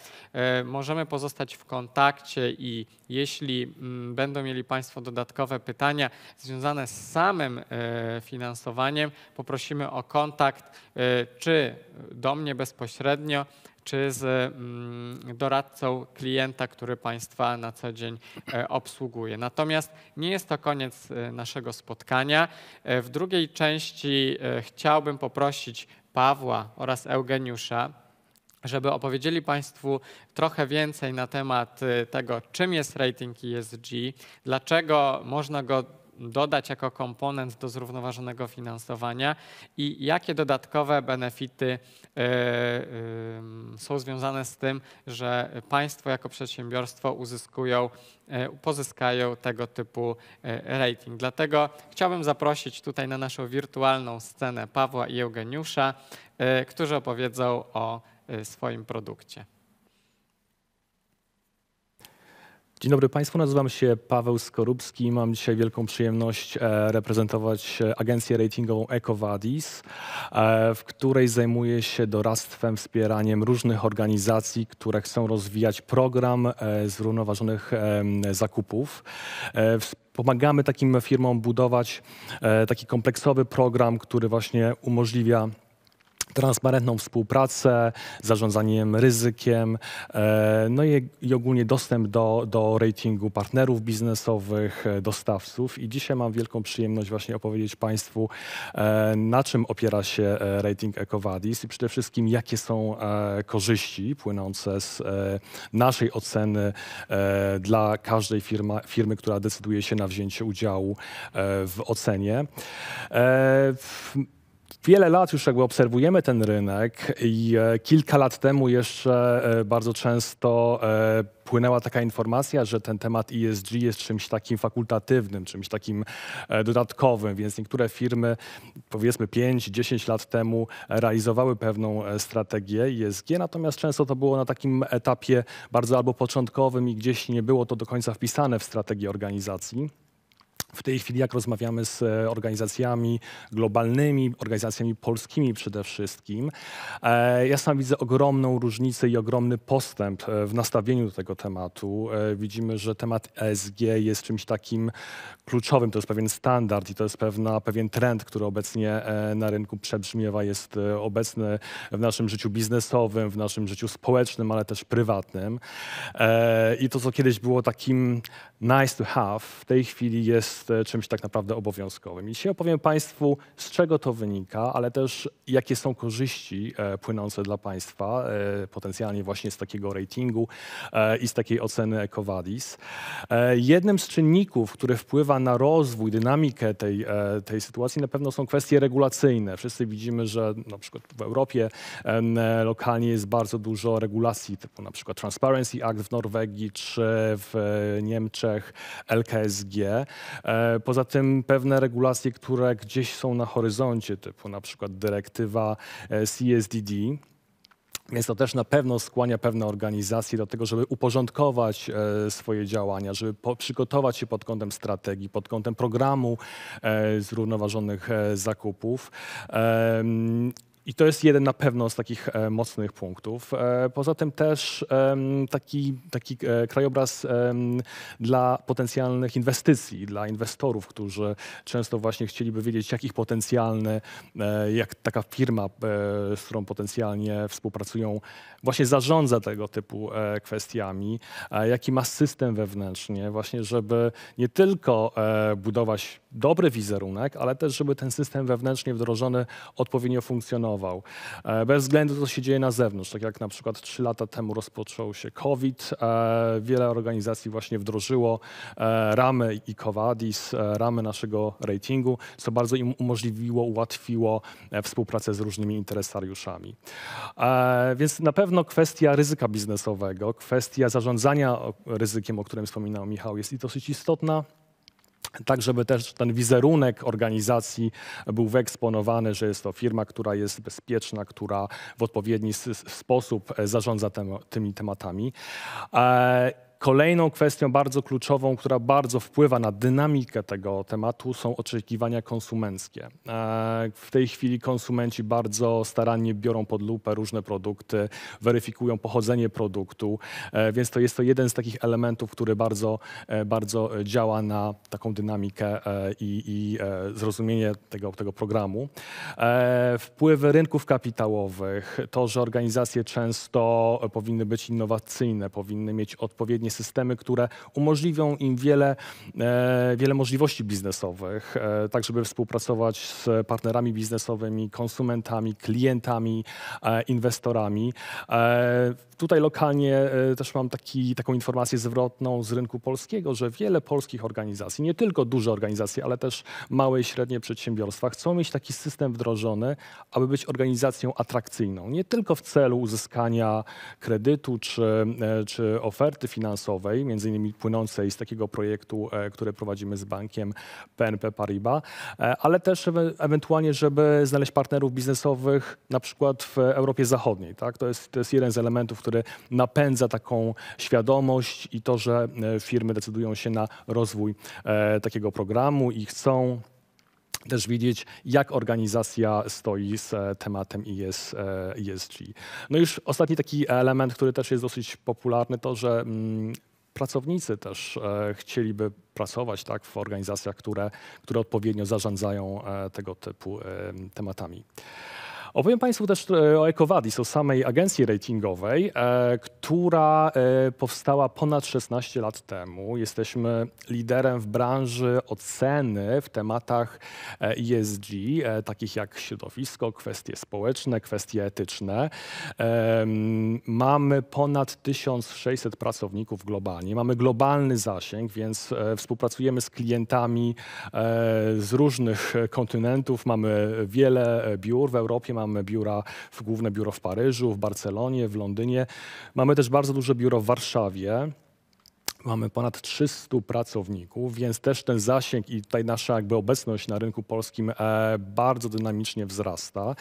Możemy pozostać w kontakcie i jeśli mm, będą mieli Państwo dodatkowe pytania związane z samym finansowaniem, poprosimy o kontakt czy do mnie bezpośrednio, czy z mm, doradcą klienta, który Państwa na co dzień e, obsługuje. Natomiast nie jest to koniec e, naszego spotkania. E, w drugiej części chciałbym poprosić Pawła oraz Eugeniusza, żeby opowiedzieli Państwu trochę więcej na temat tego, czym jest rating ESG, dlaczego można go dodać jako komponent do zrównoważonego finansowania i jakie dodatkowe benefity e, e, są związane z tym, że państwo jako przedsiębiorstwo uzyskują, e, pozyskają tego typu rating. Dlatego chciałbym zaprosić tutaj na naszą wirtualną scenę Pawła i Eugeniusza, którzy opowiedzą o swoim produkcie. Dzień dobry Państwu, nazywam się Paweł Skorupski. Mam dzisiaj wielką przyjemność e, reprezentować e, agencję ratingową EcoVadis, e, w której zajmuję się doradztwem, wspieraniem różnych organizacji, które chcą rozwijać program zrównoważonych zakupów. Pomagamy takim firmom budować taki kompleksowy program, który właśnie umożliwia transparentną współpracę, zarządzaniem ryzykiem, e, no i, ogólnie dostęp do, do ratingu partnerów biznesowych, e, dostawców. I dzisiaj mam wielką przyjemność właśnie opowiedzieć Państwu, e, na czym opiera się rating EcoVadis i przede wszystkim jakie są korzyści płynące z naszej oceny dla każdej firma, firmy, która decyduje się na wzięcie udziału w ocenie. Wiele lat już jakby obserwujemy ten rynek i e, kilka lat temu jeszcze e, bardzo często e, płynęła taka informacja, że ten temat ESG jest czymś takim fakultatywnym, czymś takim dodatkowym, więc niektóre firmy powiedzmy 5-10 lat temu realizowały pewną strategię ESG, natomiast często to było na takim etapie bardzo albo początkowym i gdzieś nie było to do końca wpisane w strategię organizacji w tej chwili, jak rozmawiamy z e, organizacjami globalnymi, organizacjami polskimi przede wszystkim, e, ja sam widzę ogromną różnicę i ogromny postęp e, w nastawieniu do tego tematu. Widzimy, że temat ESG jest czymś takim kluczowym, to jest pewien standard i to jest pewna, pewien trend, który obecnie na rynku przebrzmiewa, jest obecny w naszym życiu biznesowym, w naszym życiu społecznym, ale też prywatnym. I to, co kiedyś było takim nice to have, w tej chwili jest jest e, czymś tak naprawdę obowiązkowym. I dzisiaj opowiem Państwu, z czego to wynika, ale też jakie są korzyści e, płynące dla Państwa, e, potencjalnie właśnie z takiego ratingu i z takiej oceny EcoVadis. Jednym z czynników, który wpływa na rozwój, dynamikę tej, tej sytuacji, na pewno są kwestie regulacyjne. Wszyscy widzimy, że na przykład w Europie lokalnie jest bardzo dużo regulacji, typu na przykład Transparency Act w Norwegii czy w Niemczech LKSG. E, poza tym pewne regulacje, które gdzieś są na horyzoncie, typu na przykład dyrektywa e, CSDD, więc to też na pewno skłania pewne organizacje do tego, żeby uporządkować e, swoje działania, żeby po, przygotować się pod kątem strategii, pod kątem programu e, zrównoważonych e, zakupów. I to jest jeden na pewno z takich e, mocnych punktów. E, poza tym też taki, taki e, krajobraz dla potencjalnych inwestycji, dla inwestorów, którzy często właśnie chcieliby wiedzieć, jak ich potencjalne, jak taka firma, z którą potencjalnie współpracują, właśnie zarządza tego typu e, kwestiami, e, jaki ma system wewnętrznie, właśnie żeby nie tylko e, budować dobry wizerunek, ale też, żeby ten system wewnętrznie wdrożony odpowiednio funkcjonował. Bez względu, co się dzieje na zewnątrz, tak jak na przykład trzy lata temu rozpoczął się COVID, wiele organizacji właśnie wdrożyło ramy i Covadis, ramy naszego ratingu, co bardzo im umożliwiło, ułatwiło współpracę z różnymi interesariuszami. Więc na pewno pewno kwestia ryzyka biznesowego, kwestia zarządzania ryzykiem, o którym wspominał Michał, jest i dosyć istotna. Tak, żeby też ten wizerunek organizacji był wyeksponowany, że jest to firma, która jest bezpieczna, która w odpowiedni sposób e, zarządza tymi tematami. E, Kolejną kwestią bardzo kluczową, która bardzo wpływa na dynamikę tego tematu, są oczekiwania konsumenckie. E, w tej chwili konsumenci bardzo starannie biorą pod lupę różne produkty, weryfikują pochodzenie produktu, e, więc to jest to jeden z takich elementów, który bardzo, e, bardzo działa na taką dynamikę i, i zrozumienie tego, tego programu. Wpływy rynków kapitałowych, to, że organizacje często powinny być innowacyjne, powinny mieć odpowiednie systemy, które umożliwią im wiele, e, wiele możliwości biznesowych, e, tak żeby współpracować z partnerami biznesowymi, konsumentami, klientami, e, inwestorami. Tutaj lokalnie też mam taki, taką informację zwrotną z rynku polskiego, że wiele polskich organizacji, nie tylko duże organizacje, ale też małe i średnie przedsiębiorstwa, chcą mieć taki system wdrożony, aby być organizacją atrakcyjną. Nie tylko w celu uzyskania kredytu czy, czy oferty finansowej, finansowej, między innymi płynącej z takiego projektu, e, który prowadzimy z bankiem PNP Paribas, e, ale też ewentualnie, żeby znaleźć partnerów biznesowych na przykład w Europie Zachodniej. Tak? To, jest, to jest jeden z elementów, który napędza taką świadomość i to, że e, firmy decydują się na rozwój takiego programu i chcą też widzieć, jak organizacja stoi z e, tematem ESG. E no już ostatni taki element, który też jest dosyć popularny, to że mm, pracownicy też e, chcieliby pracować tak, w organizacjach, które, które odpowiednio zarządzają tego typu tematami. Opowiem Państwu też e, o EcoVadis, o samej agencji ratingowej, e, która e, powstała ponad 16 lat temu. Jesteśmy liderem w branży oceny w tematach ESG, takich jak środowisko, kwestie społeczne, kwestie etyczne. Mamy ponad 1600 pracowników globalnie, mamy globalny zasięg, więc współpracujemy z klientami z różnych kontynentów, mamy wiele biur w Europie, Mamy biura, w, główne biuro w Paryżu, w Barcelonie, w Londynie. Mamy też bardzo duże biuro w Warszawie. Mamy ponad 300 pracowników, więc też ten zasięg i tutaj nasza jakby obecność na rynku polskim e, bardzo dynamicznie wzrasta.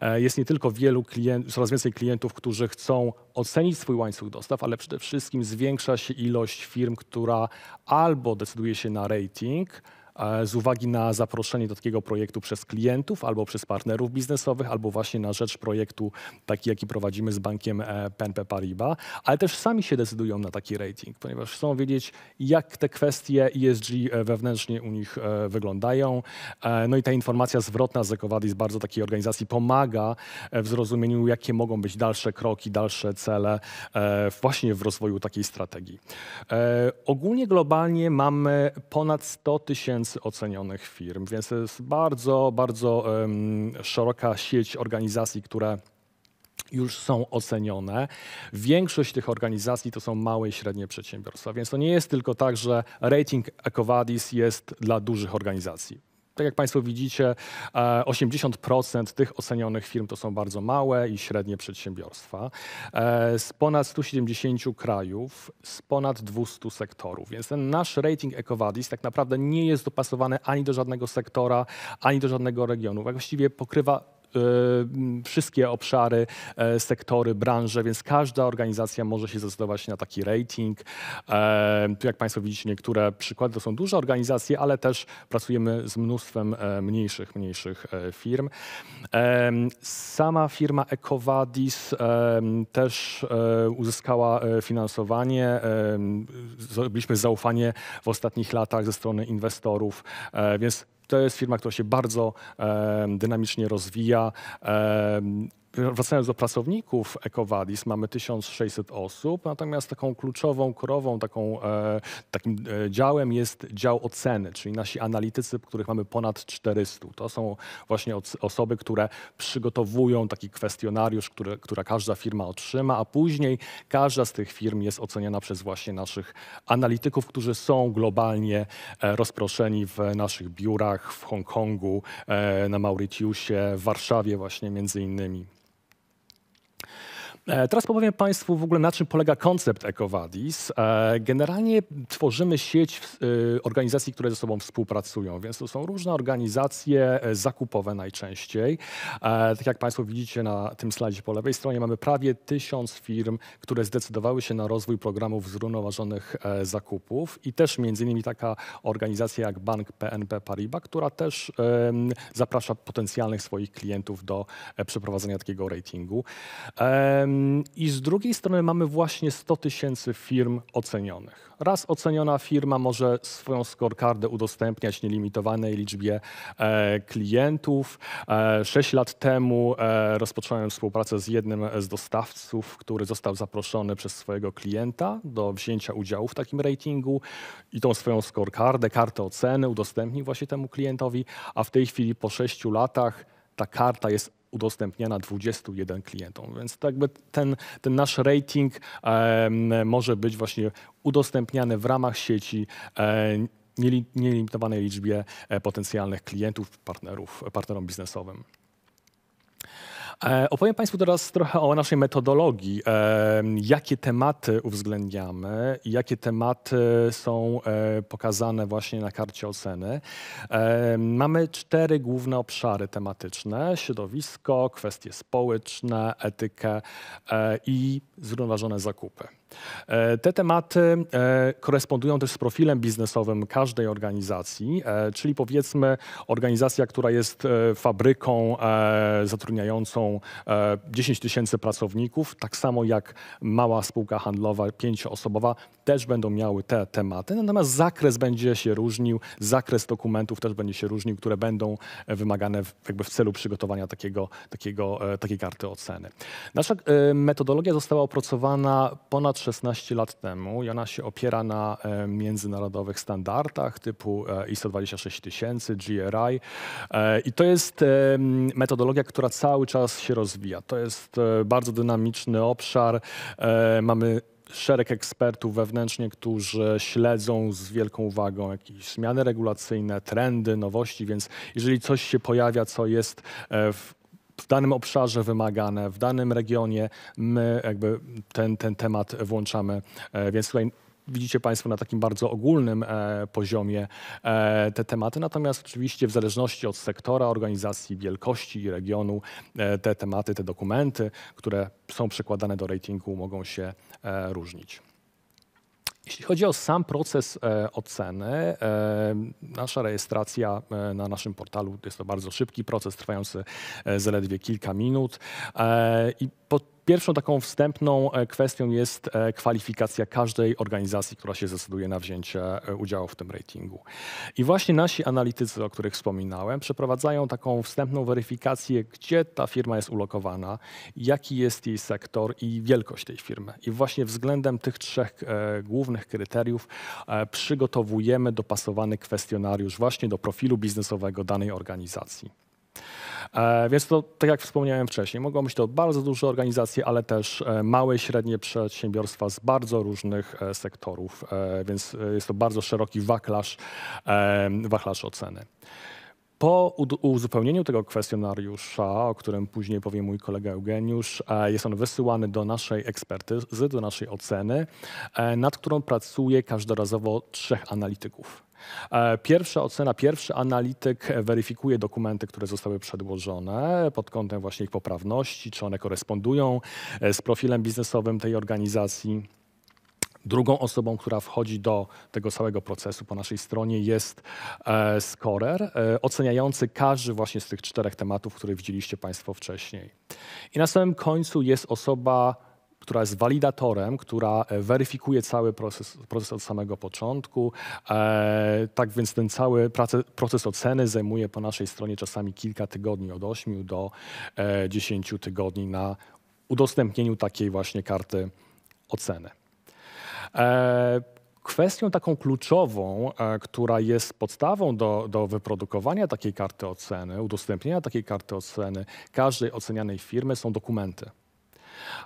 E, jest nie tylko wielu klient, coraz więcej klientów, którzy chcą ocenić swój łańcuch dostaw, ale przede wszystkim zwiększa się ilość firm, która albo decyduje się na rating, E, z uwagi na zaproszenie do takiego projektu przez klientów albo przez partnerów biznesowych, albo właśnie na rzecz projektu taki, jaki prowadzimy z bankiem PNP e, Paribas, ale też sami się decydują na taki rating, ponieważ chcą wiedzieć, jak te kwestie ESG e, wewnętrznie u nich wyglądają. No i ta informacja zwrotna z Ecowadi z bardzo takiej organizacji pomaga w zrozumieniu, jakie mogą być dalsze kroki, dalsze cele właśnie w rozwoju takiej strategii. Ogólnie globalnie mamy ponad 100 tysięcy tysięcy ocenionych firm, więc to jest bardzo, bardzo szeroka sieć organizacji, które już są ocenione. Większość tych organizacji to są małe i średnie przedsiębiorstwa, więc to nie jest tylko tak, że rating EcoVadis jest dla dużych organizacji tak jak Państwo widzicie, 80% e, tych ocenionych firm to są bardzo małe i średnie przedsiębiorstwa e, z ponad 170 krajów, z ponad 200 sektorów. Więc ten nasz rating EcoVadis tak naprawdę nie jest dopasowany ani do żadnego sektora, ani do żadnego regionu. Właściwie pokrywa Y, wszystkie obszary, e, sektory, branże, więc każda organizacja może się zdecydować na taki rating. E, tu jak Państwo widzicie niektóre przykłady, to są duże organizacje, ale też pracujemy z mnóstwem e, mniejszych, mniejszych firm. Sama firma Ecovadis też uzyskała finansowanie. Byliśmy zaufanie w ostatnich latach ze strony inwestorów, więc to jest firma, która się bardzo dynamicznie rozwija. Wracając do pracowników EcoVadis, mamy 1600 osób, natomiast taką kluczową, korową, taką, e, takim e, działem jest dział oceny, czyli nasi analitycy, których mamy ponad 400. To są właśnie osoby, które przygotowują taki kwestionariusz, który, każda firma otrzyma, a później każda z tych firm jest oceniana przez właśnie naszych analityków, którzy są globalnie e, rozproszeni w naszych biurach w Hongkongu, na Mauritiusie, w Warszawie właśnie między innymi. E, teraz powiem Państwu w ogóle, na czym polega koncept EcoVadis. E, generalnie tworzymy sieć e, organizacji, które ze sobą współpracują, więc to są różne organizacje zakupowe najczęściej. Tak jak Państwo widzicie na tym slajdzie po lewej stronie, mamy prawie tysiąc firm, które zdecydowały się na rozwój programów zrównoważonych zakupów i też między innymi taka organizacja jak bank PNP Paribas, która też zaprasza potencjalnych swoich klientów do przeprowadzenia takiego ratingu. I z drugiej strony mamy właśnie 100 tysięcy firm ocenionych. Raz oceniona firma może swoją scorecardę udostępniać nielimitowanej liczbie e, klientów. E, sześć lat temu e, rozpocząłem współpracę z jednym z dostawców, który został zaproszony przez swojego klienta do wzięcia udziału w takim ratingu i tą swoją scorecardę, kartę oceny udostępnił właśnie temu klientowi, a w tej chwili po sześciu latach ta karta jest udostępniana 21 klientom. Więc tak by ten, ten nasz rating e, może być właśnie udostępniany w ramach sieci. E, nielimitowanej liczbie e, potencjalnych klientów, partnerów, e, partnerom biznesowym. E, opowiem Państwu teraz trochę o naszej metodologii, e, jakie tematy uwzględniamy i jakie tematy są e, pokazane właśnie na karcie oceny. Mamy cztery główne obszary tematyczne: środowisko, kwestie społeczne, etykę i zrównoważone zakupy. E, te tematy e, korespondują też z profilem biznesowym każdej organizacji, e, czyli powiedzmy organizacja, która jest fabryką zatrudniającą 10 tysięcy pracowników, tak samo jak mała spółka handlowa pięcioosobowa, też będą miały te tematy. Natomiast zakres będzie się różnił, zakres dokumentów też będzie się różnił, które będą wymagane w, jakby w celu przygotowania takiego, takiego, takiej karty oceny. Nasza metodologia została opracowana ponad 16 lat temu i ona się opiera na e, międzynarodowych standardach typu ISO 26000, GRI i to jest e, metodologia, która cały czas się rozwija. To jest e, bardzo dynamiczny obszar. Mamy szereg ekspertów wewnętrznie, którzy śledzą z wielką uwagą jakieś zmiany regulacyjne, trendy, nowości, więc jeżeli coś się pojawia, co jest w w danym obszarze wymagane, w danym regionie, my jakby ten, ten temat włączamy. E, więc tutaj widzicie Państwo na takim bardzo ogólnym e, poziomie e, te tematy, natomiast oczywiście w zależności od sektora, organizacji, wielkości i regionu te tematy, te dokumenty, które są przekładane do ratingu mogą się różnić. Jeśli chodzi o sam proces e, oceny, e, nasza rejestracja e, na naszym portalu jest to bardzo szybki proces, trwający zaledwie kilka minut i pod Pierwszą taką wstępną e, kwestią jest e, kwalifikacja każdej organizacji, która się zdecyduje na wzięcie e, udziału w tym ratingu. I właśnie nasi analitycy, o których wspominałem, przeprowadzają taką wstępną weryfikację, gdzie ta firma jest ulokowana, jaki jest jej sektor i wielkość tej firmy. I właśnie względem tych trzech głównych kryteriów przygotowujemy dopasowany kwestionariusz właśnie do profilu biznesowego danej organizacji. E, więc to, tak jak wspomniałem wcześniej, mogą być to bardzo duże organizacje, ale też e, małe i średnie przedsiębiorstwa z bardzo różnych e, sektorów, więc jest to bardzo szeroki wachlarz, wachlarz oceny. Po uzupełnieniu tego kwestionariusza, o którym później powie mój kolega Eugeniusz, jest on wysyłany do naszej ekspertyzy, do naszej oceny, nad którą pracuje każdorazowo trzech analityków. E, pierwsza ocena, pierwszy analityk weryfikuje dokumenty, które zostały przedłożone pod kątem właśnie ich poprawności, czy one korespondują e, z profilem biznesowym tej organizacji. Drugą osobą, która wchodzi do tego całego procesu po naszej stronie jest e, scorer, e, oceniający każdy właśnie z tych czterech tematów, które widzieliście Państwo wcześniej. I na samym końcu jest osoba która jest walidatorem, która e, weryfikuje cały proces, proces od samego początku. E, tak więc ten cały proces, proces oceny zajmuje po naszej stronie czasami kilka tygodni, od 8 do e, 10 tygodni na udostępnieniu takiej właśnie karty oceny. E, Kwestią taką kluczową, e, która jest podstawą do, do wyprodukowania takiej karty oceny, udostępnienia takiej karty oceny każdej ocenianej firmy są dokumenty.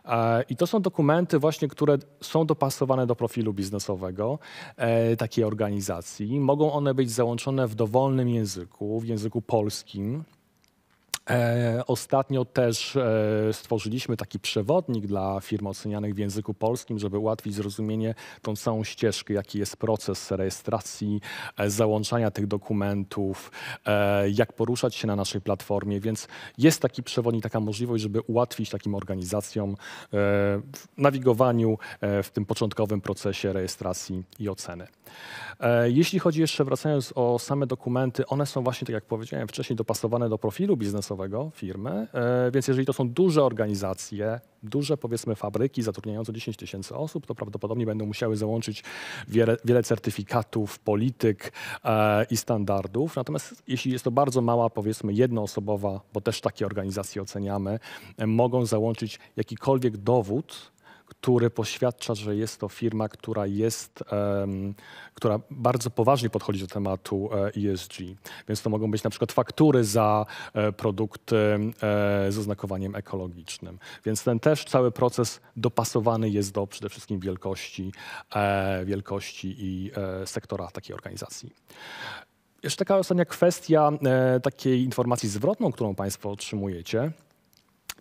E, I to są dokumenty właśnie, które są dopasowane do profilu biznesowego e, takiej organizacji. Mogą one być załączone w dowolnym języku, w języku polskim. E, ostatnio też e, stworzyliśmy taki przewodnik dla firm ocenianych w języku polskim, żeby ułatwić zrozumienie tą całą ścieżkę, jaki jest proces rejestracji, e, załączania tych dokumentów, e, jak poruszać się na naszej platformie, więc jest taki przewodnik, taka możliwość, żeby ułatwić takim organizacjom e, w nawigowaniu e, w tym początkowym procesie rejestracji i oceny. Jeśli chodzi jeszcze, wracając o same dokumenty, one są właśnie, tak jak powiedziałem wcześniej, dopasowane do profilu biznesowego, firmy. E, więc jeżeli to są duże organizacje, duże powiedzmy fabryki zatrudniające 10 tysięcy osób, to prawdopodobnie będą musiały załączyć wiele, wiele certyfikatów, polityk e, i standardów. Natomiast jeśli jest to bardzo mała, powiedzmy jednoosobowa, bo też takie organizacje oceniamy, e, mogą załączyć jakikolwiek dowód, który poświadcza, że jest to firma, która jest, um, która bardzo poważnie podchodzi do tematu ESG. E Więc to mogą być na przykład faktury za e, produkty e, z oznakowaniem ekologicznym. Więc ten też cały proces dopasowany jest do przede wszystkim wielkości, wielkości i sektora takiej organizacji. Jeszcze taka ostatnia kwestia takiej informacji zwrotną, którą Państwo otrzymujecie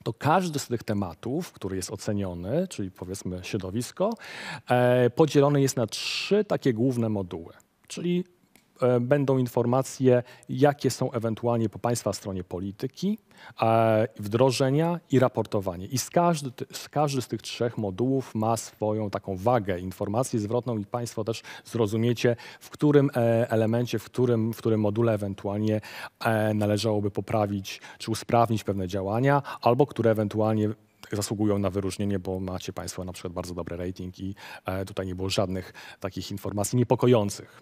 to każdy z tych tematów, który jest oceniony, czyli powiedzmy środowisko, e, podzielony jest na trzy takie główne moduły. Czyli E, będą informacje, jakie są ewentualnie po Państwa stronie polityki, e, wdrożenia i raportowanie. I z każdy, z każdy z tych trzech modułów ma swoją taką wagę informacji zwrotną i Państwo też zrozumiecie, w którym e, elemencie, w którym, w którym module ewentualnie należałoby poprawić czy usprawnić pewne działania, albo które ewentualnie zasługują na wyróżnienie, bo macie Państwo na przykład bardzo dobry rating i tutaj nie było żadnych takich informacji niepokojących.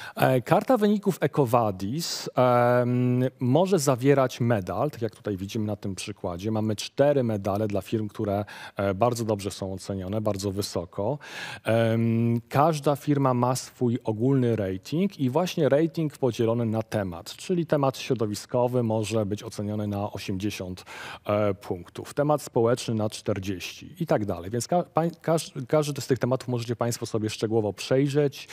E, karta wyników EcoVadis może zawierać medal, tak jak tutaj widzimy na tym przykładzie. Mamy cztery medale dla firm, które e, bardzo dobrze są ocenione, bardzo wysoko. Każda firma ma swój ogólny rating i właśnie rating podzielony na temat, czyli temat środowiskowy może być oceniony na 80 e, punktów, temat społeczny na 40 i tak dalej. Więc ka każdy z tych tematów możecie Państwo sobie szczegółowo przejrzeć,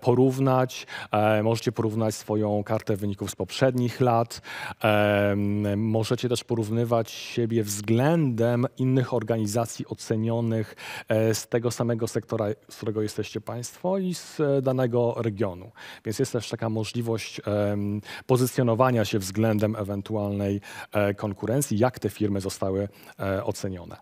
porównać, E, możecie porównać swoją kartę wyników z poprzednich lat. E, możecie też porównywać siebie względem innych organizacji ocenionych e, z tego samego sektora, z którego jesteście Państwo i z danego regionu. Więc jest też taka możliwość pozycjonowania się względem ewentualnej konkurencji, jak te firmy zostały ocenione.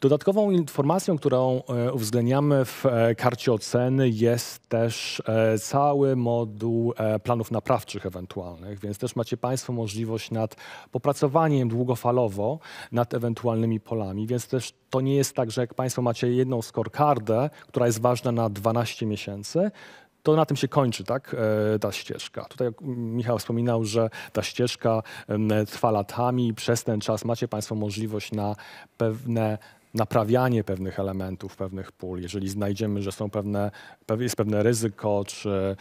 Dodatkową informacją, którą e, uwzględniamy w e, karcie oceny jest też e, cały moduł planów naprawczych ewentualnych, więc też macie Państwo możliwość nad popracowaniem długofalowo nad ewentualnymi polami, więc też to nie jest tak, że jak Państwo macie jedną scorecardę, która jest ważna na 12 miesięcy, to na tym się kończy tak, ta ścieżka. Tutaj Michał wspominał, że ta ścieżka trwa latami i przez ten czas macie Państwo możliwość na pewne naprawianie pewnych elementów, pewnych pól. Jeżeli znajdziemy, że są pewne, jest pewne ryzyko, czy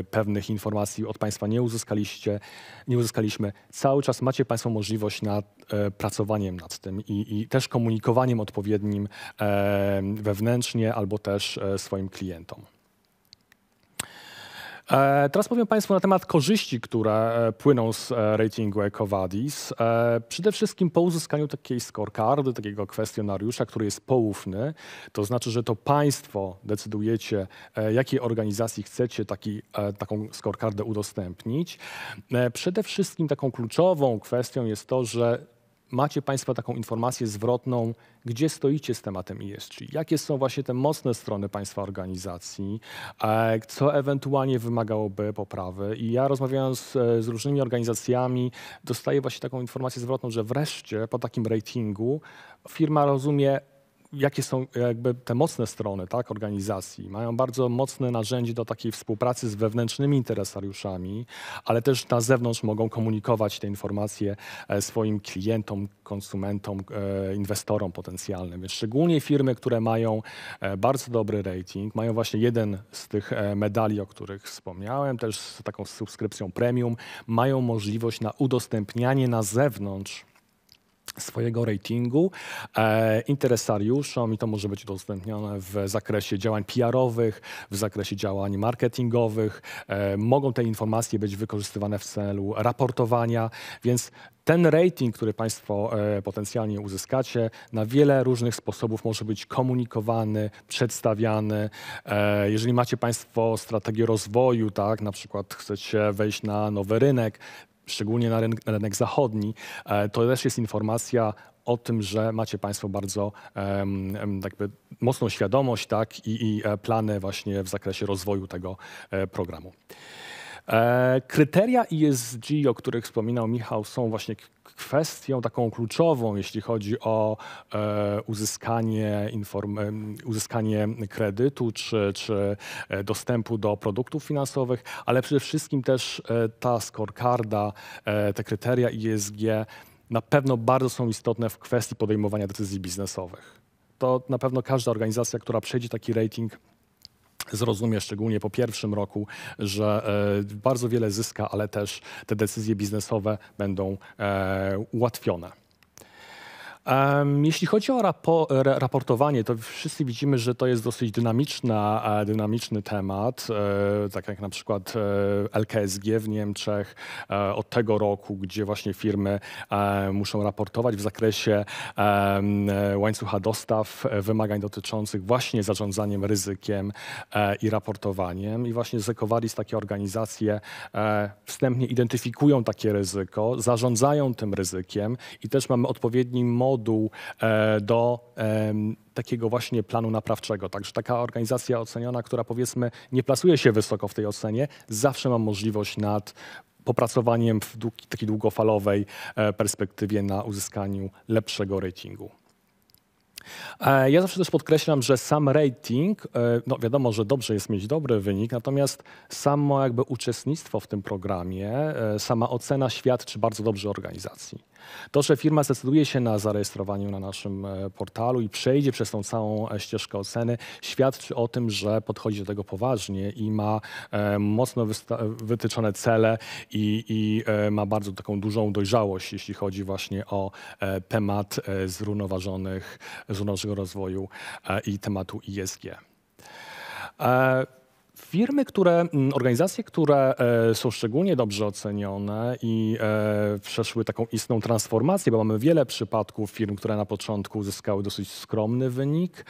y, pewnych informacji od Państwa nie, uzyskaliście, nie uzyskaliśmy, cały czas macie Państwo możliwość nad e, pracowaniem nad tym i, i też komunikowaniem odpowiednim e, wewnętrznie albo też e, swoim klientom. E, teraz powiem Państwu na temat korzyści, które e, płyną z e, ratingu EcoVadis. Przede wszystkim po uzyskaniu takiej scorecardy, takiego kwestionariusza, który jest poufny, to znaczy, że to Państwo decydujecie, jakiej organizacji chcecie taki, taką scorecardę udostępnić. Przede wszystkim taką kluczową kwestią jest to, że macie Państwo taką informację zwrotną, gdzie stoicie z tematem ESG, jakie są właśnie te mocne strony Państwa organizacji, e, co ewentualnie wymagałoby poprawy. I ja rozmawiając z, e, z różnymi organizacjami, dostaję właśnie taką informację zwrotną, że wreszcie po takim ratingu firma rozumie, jakie są jakby te mocne strony tak, organizacji. Mają bardzo mocne narzędzie do takiej współpracy z wewnętrznymi interesariuszami, ale też na zewnątrz mogą komunikować te informacje e, swoim klientom, konsumentom, e, inwestorom potencjalnym. Więc szczególnie firmy, które mają e, bardzo dobry rating, mają właśnie jeden z tych medali, o których wspomniałem, też z taką subskrypcją premium, mają możliwość na udostępnianie na zewnątrz swojego ratingu e, interesariuszom i to może być udostępnione w zakresie działań PR-owych, w zakresie działań marketingowych. E, mogą te informacje być wykorzystywane w celu raportowania, więc ten rating, który Państwo e, potencjalnie uzyskacie, na wiele różnych sposobów może być komunikowany, przedstawiany. E, jeżeli macie Państwo strategię rozwoju, tak, na przykład chcecie wejść na nowy rynek, szczególnie na rynek, na rynek zachodni, e, to też jest informacja o tym, że macie Państwo bardzo jakby mocną świadomość tak, i, i e, plany właśnie w zakresie rozwoju tego e, programu. Kryteria ESG, o których wspominał Michał, są właśnie kwestią taką kluczową, jeśli chodzi o e, uzyskanie, inform, uzyskanie kredytu czy, czy e, dostępu do produktów finansowych, ale przede wszystkim też e, ta scorecarda, e, te kryteria ISG na pewno bardzo są istotne w kwestii podejmowania decyzji biznesowych. To na pewno każda organizacja, która przejdzie taki rating, zrozumie, szczególnie po pierwszym roku, że e, bardzo wiele zyska, ale też te decyzje biznesowe będą e, ułatwione. Jeśli chodzi o rapo raportowanie, to wszyscy widzimy, że to jest dosyć dynamiczna, e, dynamiczny temat, e, tak jak na przykład e, LKSG w Niemczech od tego roku, gdzie właśnie firmy muszą raportować w zakresie łańcucha dostaw, wymagań dotyczących właśnie zarządzaniem ryzykiem i raportowaniem. I właśnie z takie organizacje wstępnie identyfikują takie ryzyko, zarządzają tym ryzykiem i też mamy odpowiedni model moduł e, do takiego właśnie planu naprawczego. Także taka organizacja oceniona, która powiedzmy nie plasuje się wysoko w tej ocenie, zawsze ma możliwość nad popracowaniem w takiej długofalowej e, perspektywie na uzyskaniu lepszego ratingu. E, ja zawsze też podkreślam, że sam rating, e, no wiadomo, że dobrze jest mieć dobry wynik, natomiast samo jakby uczestnictwo w tym programie, e, sama ocena świadczy bardzo dobrze organizacji. To, że firma zdecyduje się na zarejestrowaniu na naszym portalu i przejdzie przez tą całą ścieżkę oceny, świadczy o tym, że podchodzi do tego poważnie i ma mocno wytyczone cele i, i ma bardzo taką dużą dojrzałość, jeśli chodzi właśnie o temat zrównoważonych, Funduszu Rozwoju e, i tematu ISG. E, firmy, które, mm, organizacje, które e, są szczególnie dobrze ocenione i przeszły taką istną transformację, bo mamy wiele przypadków firm, które na początku uzyskały dosyć skromny wynik,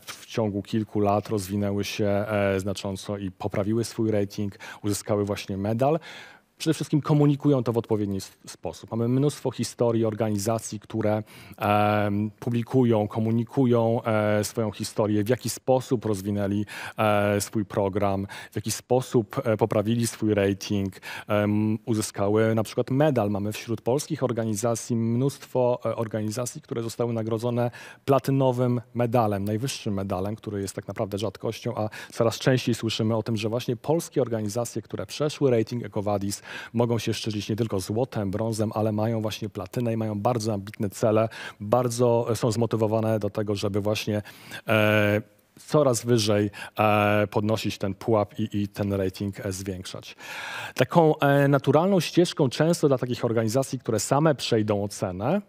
w ciągu kilku lat rozwinęły się znacząco i poprawiły swój rating, uzyskały właśnie medal przede wszystkim komunikują to w odpowiedni sposób. Mamy mnóstwo historii organizacji, które e, publikują, komunikują e, swoją historię, w jaki sposób rozwinęli e, swój program, w jaki sposób e, poprawili swój rating, uzyskały na przykład medal. Mamy wśród polskich organizacji mnóstwo e, organizacji, które zostały nagrodzone platynowym medalem, najwyższym medalem, który jest tak naprawdę rzadkością, a coraz częściej słyszymy o tym, że właśnie polskie organizacje, które przeszły rating EcoVadis, mogą się szczycić nie tylko złotem, brązem, ale mają właśnie platynę i mają bardzo ambitne cele, bardzo e, są zmotywowane do tego, żeby właśnie e, coraz wyżej e, podnosić ten pułap i, i ten rating e, zwiększać. Taką e, naturalną ścieżką często dla takich organizacji, które same przejdą ocenę,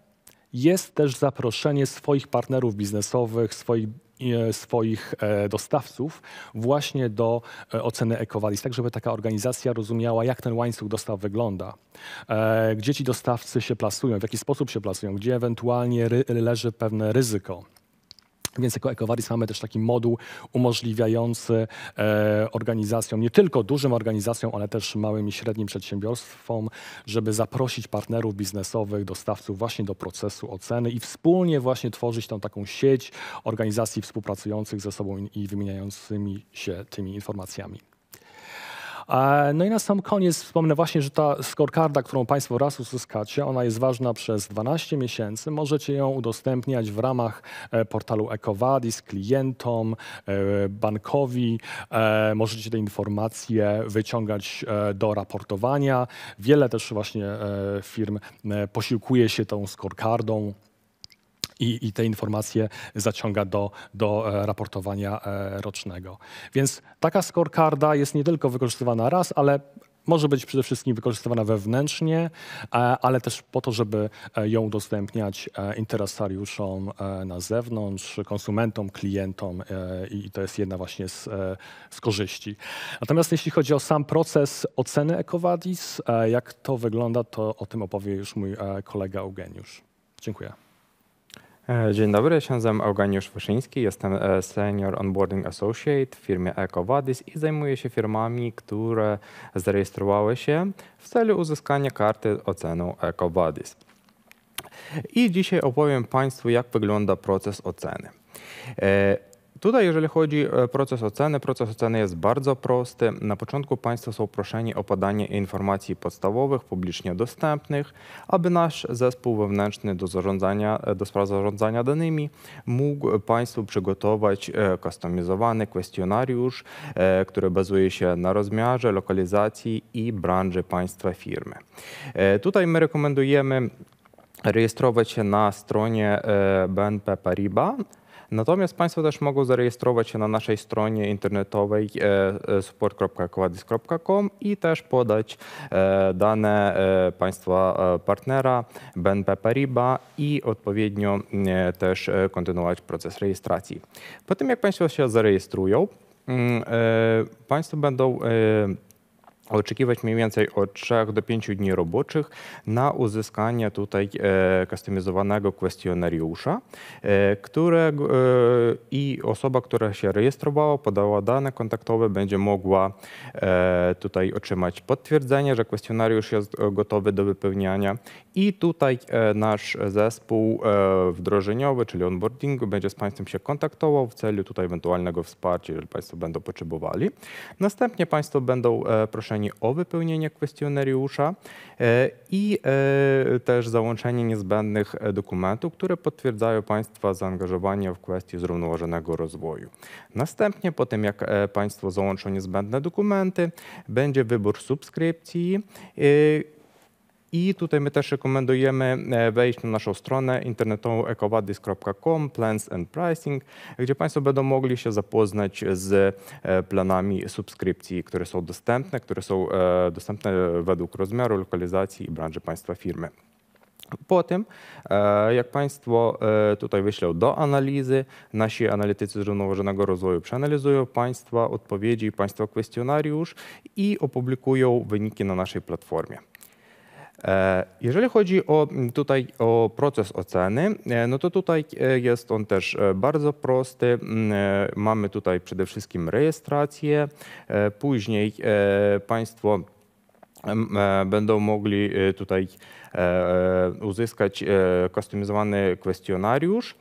jest też zaproszenie swoich partnerów biznesowych, swoich E, swoich e, dostawców właśnie do e, oceny EcoVadis, tak żeby taka organizacja rozumiała, jak ten łańcuch dostaw wygląda, gdzie ci dostawcy się plasują, w jaki sposób się plasują, gdzie ewentualnie leży pewne ryzyko. Więc jako EcoVadis mamy też taki moduł umożliwiający e, organizacjom, nie tylko dużym organizacjom, ale też małym i średnim przedsiębiorstwom, żeby zaprosić partnerów biznesowych, dostawców właśnie do procesu oceny i wspólnie właśnie tworzyć tą taką sieć organizacji współpracujących ze sobą i wymieniającymi się tymi informacjami. No i na sam koniec wspomnę właśnie, że ta scorecarda, którą Państwo raz uzyskacie, ona jest ważna przez 12 miesięcy. Możecie ją udostępniać w ramach e, portalu EcoVadis klientom, e, bankowi. E, możecie te informacje wyciągać do raportowania. Wiele też właśnie firm posiłkuje się tą scorecardą i, i te informacje zaciąga do, do e, raportowania e, rocznego. Więc taka scorecarda jest nie tylko wykorzystywana raz, ale może być przede wszystkim wykorzystywana wewnętrznie, ale też po to, żeby e, ją udostępniać interesariuszom na zewnątrz, konsumentom, klientom i to jest jedna właśnie z, z korzyści. Natomiast jeśli chodzi o sam proces oceny EcoVadis, jak to wygląda, to o tym opowie już mój kolega Eugeniusz. Dziękuję. E, dzień dobry, ja się nazywam Eugeniusz Wyszyński, jestem e, Senior Onboarding Associate w firmie EcoVadis i zajmuję się firmami, które zarejestrowały się w celu uzyskania karty oceny EcoVadis. I dzisiaj opowiem Państwu, jak wygląda proces oceny. E, Tutaj, jeżeli chodzi o e, proces oceny, proces oceny jest bardzo prosty. Na początku Państwo są proszeni o podanie informacji podstawowych, publicznie dostępnych, aby nasz zespół wewnętrzny do, zarządzania, e, do spraw zarządzania danymi mógł Państwu przygotować kustomizowany e, kwestionariusz, który bazuje się na rozmiarze, lokalizacji i branży Państwa firmy. Tutaj my rekomendujemy rejestrować się na stronie BNP Paribas Natomiast Państwo też mogą zarejestrować się na naszej stronie internetowej e, e, support.quadis.com i też podać e, dane Państwa partnera BNP Paribas i odpowiednio też kontynuować proces rejestracji. Po tym jak Państwo się zarejestrują, mm, Państwo będą oczekiwać mniej więcej od 3 do 5 dni roboczych na uzyskanie tutaj e, kustomizowanego kwestionariusza, e, które e, i osoba, która się rejestrowała, podała dane kontaktowe, będzie mogła tutaj otrzymać potwierdzenie, że kwestionariusz jest gotowy do wypełniania i tutaj nasz zespół wdrożeniowy, czyli onboarding, będzie z Państwem się kontaktował w celu tutaj ewentualnego wsparcia, jeżeli Państwo będą potrzebowali. Następnie Państwo będą proszeni o wypełnienie kwestionariusza e, i e, też załączenie niezbędnych e, dokumentów, które potwierdzają Państwa zaangażowanie w kwestię zrównoważonego rozwoju. Następnie, po tym jak Państwo załączą niezbędne dokumenty, będzie wybór subskrypcji i tutaj my też rekomendujemy e, wejść na naszą stronę internetową ecovadis.com plans and pricing, gdzie Państwo będą mogli się zapoznać z e, planami subskrypcji, które są dostępne, które są e, dostępne według rozmiaru, lokalizacji i branży Państwa firmy. Po tym, jak Państwo tutaj wyślą do analizy, nasi analitycy zrównoważonego rozwoju przeanalizują Państwa odpowiedzi, Państwa kwestionariusz i opublikują wyniki na naszej platformie. E, jeżeli chodzi o tutaj o proces oceny, e, no to tutaj e, jest on też bardzo prosty. Mamy tutaj przede wszystkim rejestrację, później Państwo będą mogli tutaj E, e, uzyskać customizowany e, kwestionariusz,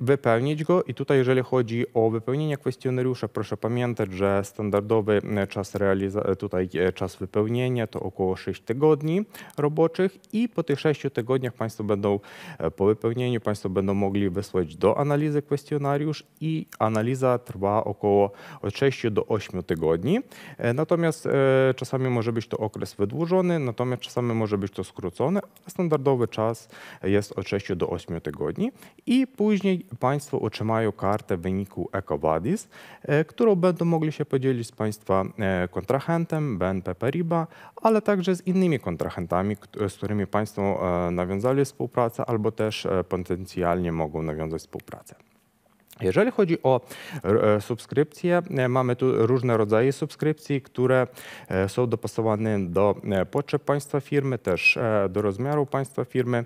wypełnić go i tutaj, jeżeli chodzi o wypełnienie kwestionariusza, proszę pamiętać, że standardowy czas, tutaj czas wypełnienia to około 6 tygodni roboczych i po tych 6 tygodniach Państwo będą po wypełnieniu Państwo będą mogli wysłać do analizy kwestionariusz i analiza trwa około od 6 do 8 tygodni. Natomiast czasami może być to okres wydłużony, natomiast czasami może być to skrócony standardowy czas jest od 6 do 8 tygodni i później Państwo otrzymają kartę w wyniku EcoBuddies, e, którą będą mogli się podzielić z Państwa e, kontrahentem BNP Paribas, ale także z innymi kontrahentami, z którymi Państwo e, nawiązali współpracę albo też potencjalnie mogą nawiązać współpracę. Jeżeli chodzi o e, subskrypcje, e, mamy tu różne rodzaje subskrypcji, które e, są dopasowane do potrzeb państwa firmy, też do rozmiaru państwa firmy.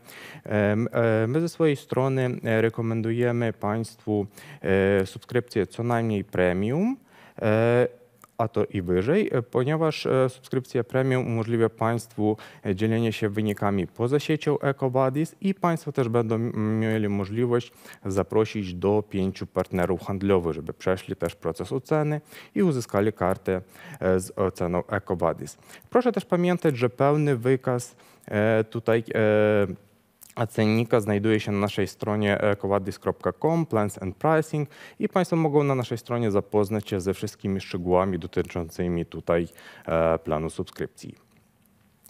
My ze swojej strony rekomendujemy państwu subskrypcję co najmniej premium a to i wyżej, e, ponieważ e, subskrypcja premium umożliwia Państwu e, dzielenie się wynikami poza siecią EcoBuddies i Państwo też będą mieli możliwość zaprosić do pięciu partnerów handlowych, żeby przeszli też proces oceny i uzyskali kartę z oceną EcoBuddies. Proszę też pamiętać, że pełny wykaz tutaj a cennika znajduje się na naszej stronie ecowadis.com, plans and pricing i Państwo mogą na naszej stronie zapoznać się ze wszystkimi szczegółami dotyczącymi tutaj e, planu subskrypcji.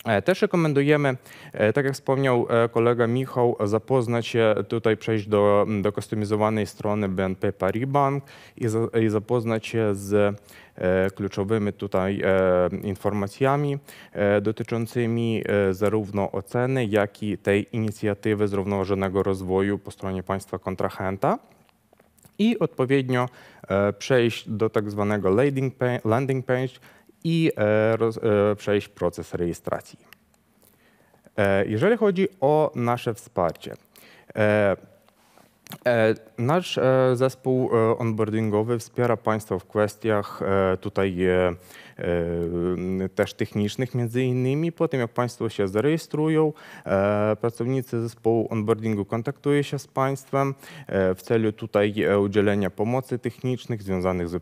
E, też rekomendujemy, e, tak jak wspomniał kolega Michał, zapoznać się, tutaj przejść do, do kustomizowanej strony BNP Paribank i, za, i zapoznać się z E, kluczowymi tutaj e, informacjami e, dotyczącymi zarówno oceny, jak i tej inicjatywy zrównoważonego rozwoju po stronie państwa kontrahenta i odpowiednio przejść do tak zwanego landing page i przejść proces rejestracji. Jeżeli chodzi o nasze wsparcie, E, nasz e, zespół e, onboardingowy wspiera Państwa w kwestiach tutaj też technicznych między innymi. Po tym jak Państwo się zarejestrują, pracownicy zespołu onboardingu kontaktują się z Państwem w celu tutaj udzielenia pomocy technicznych związanych z,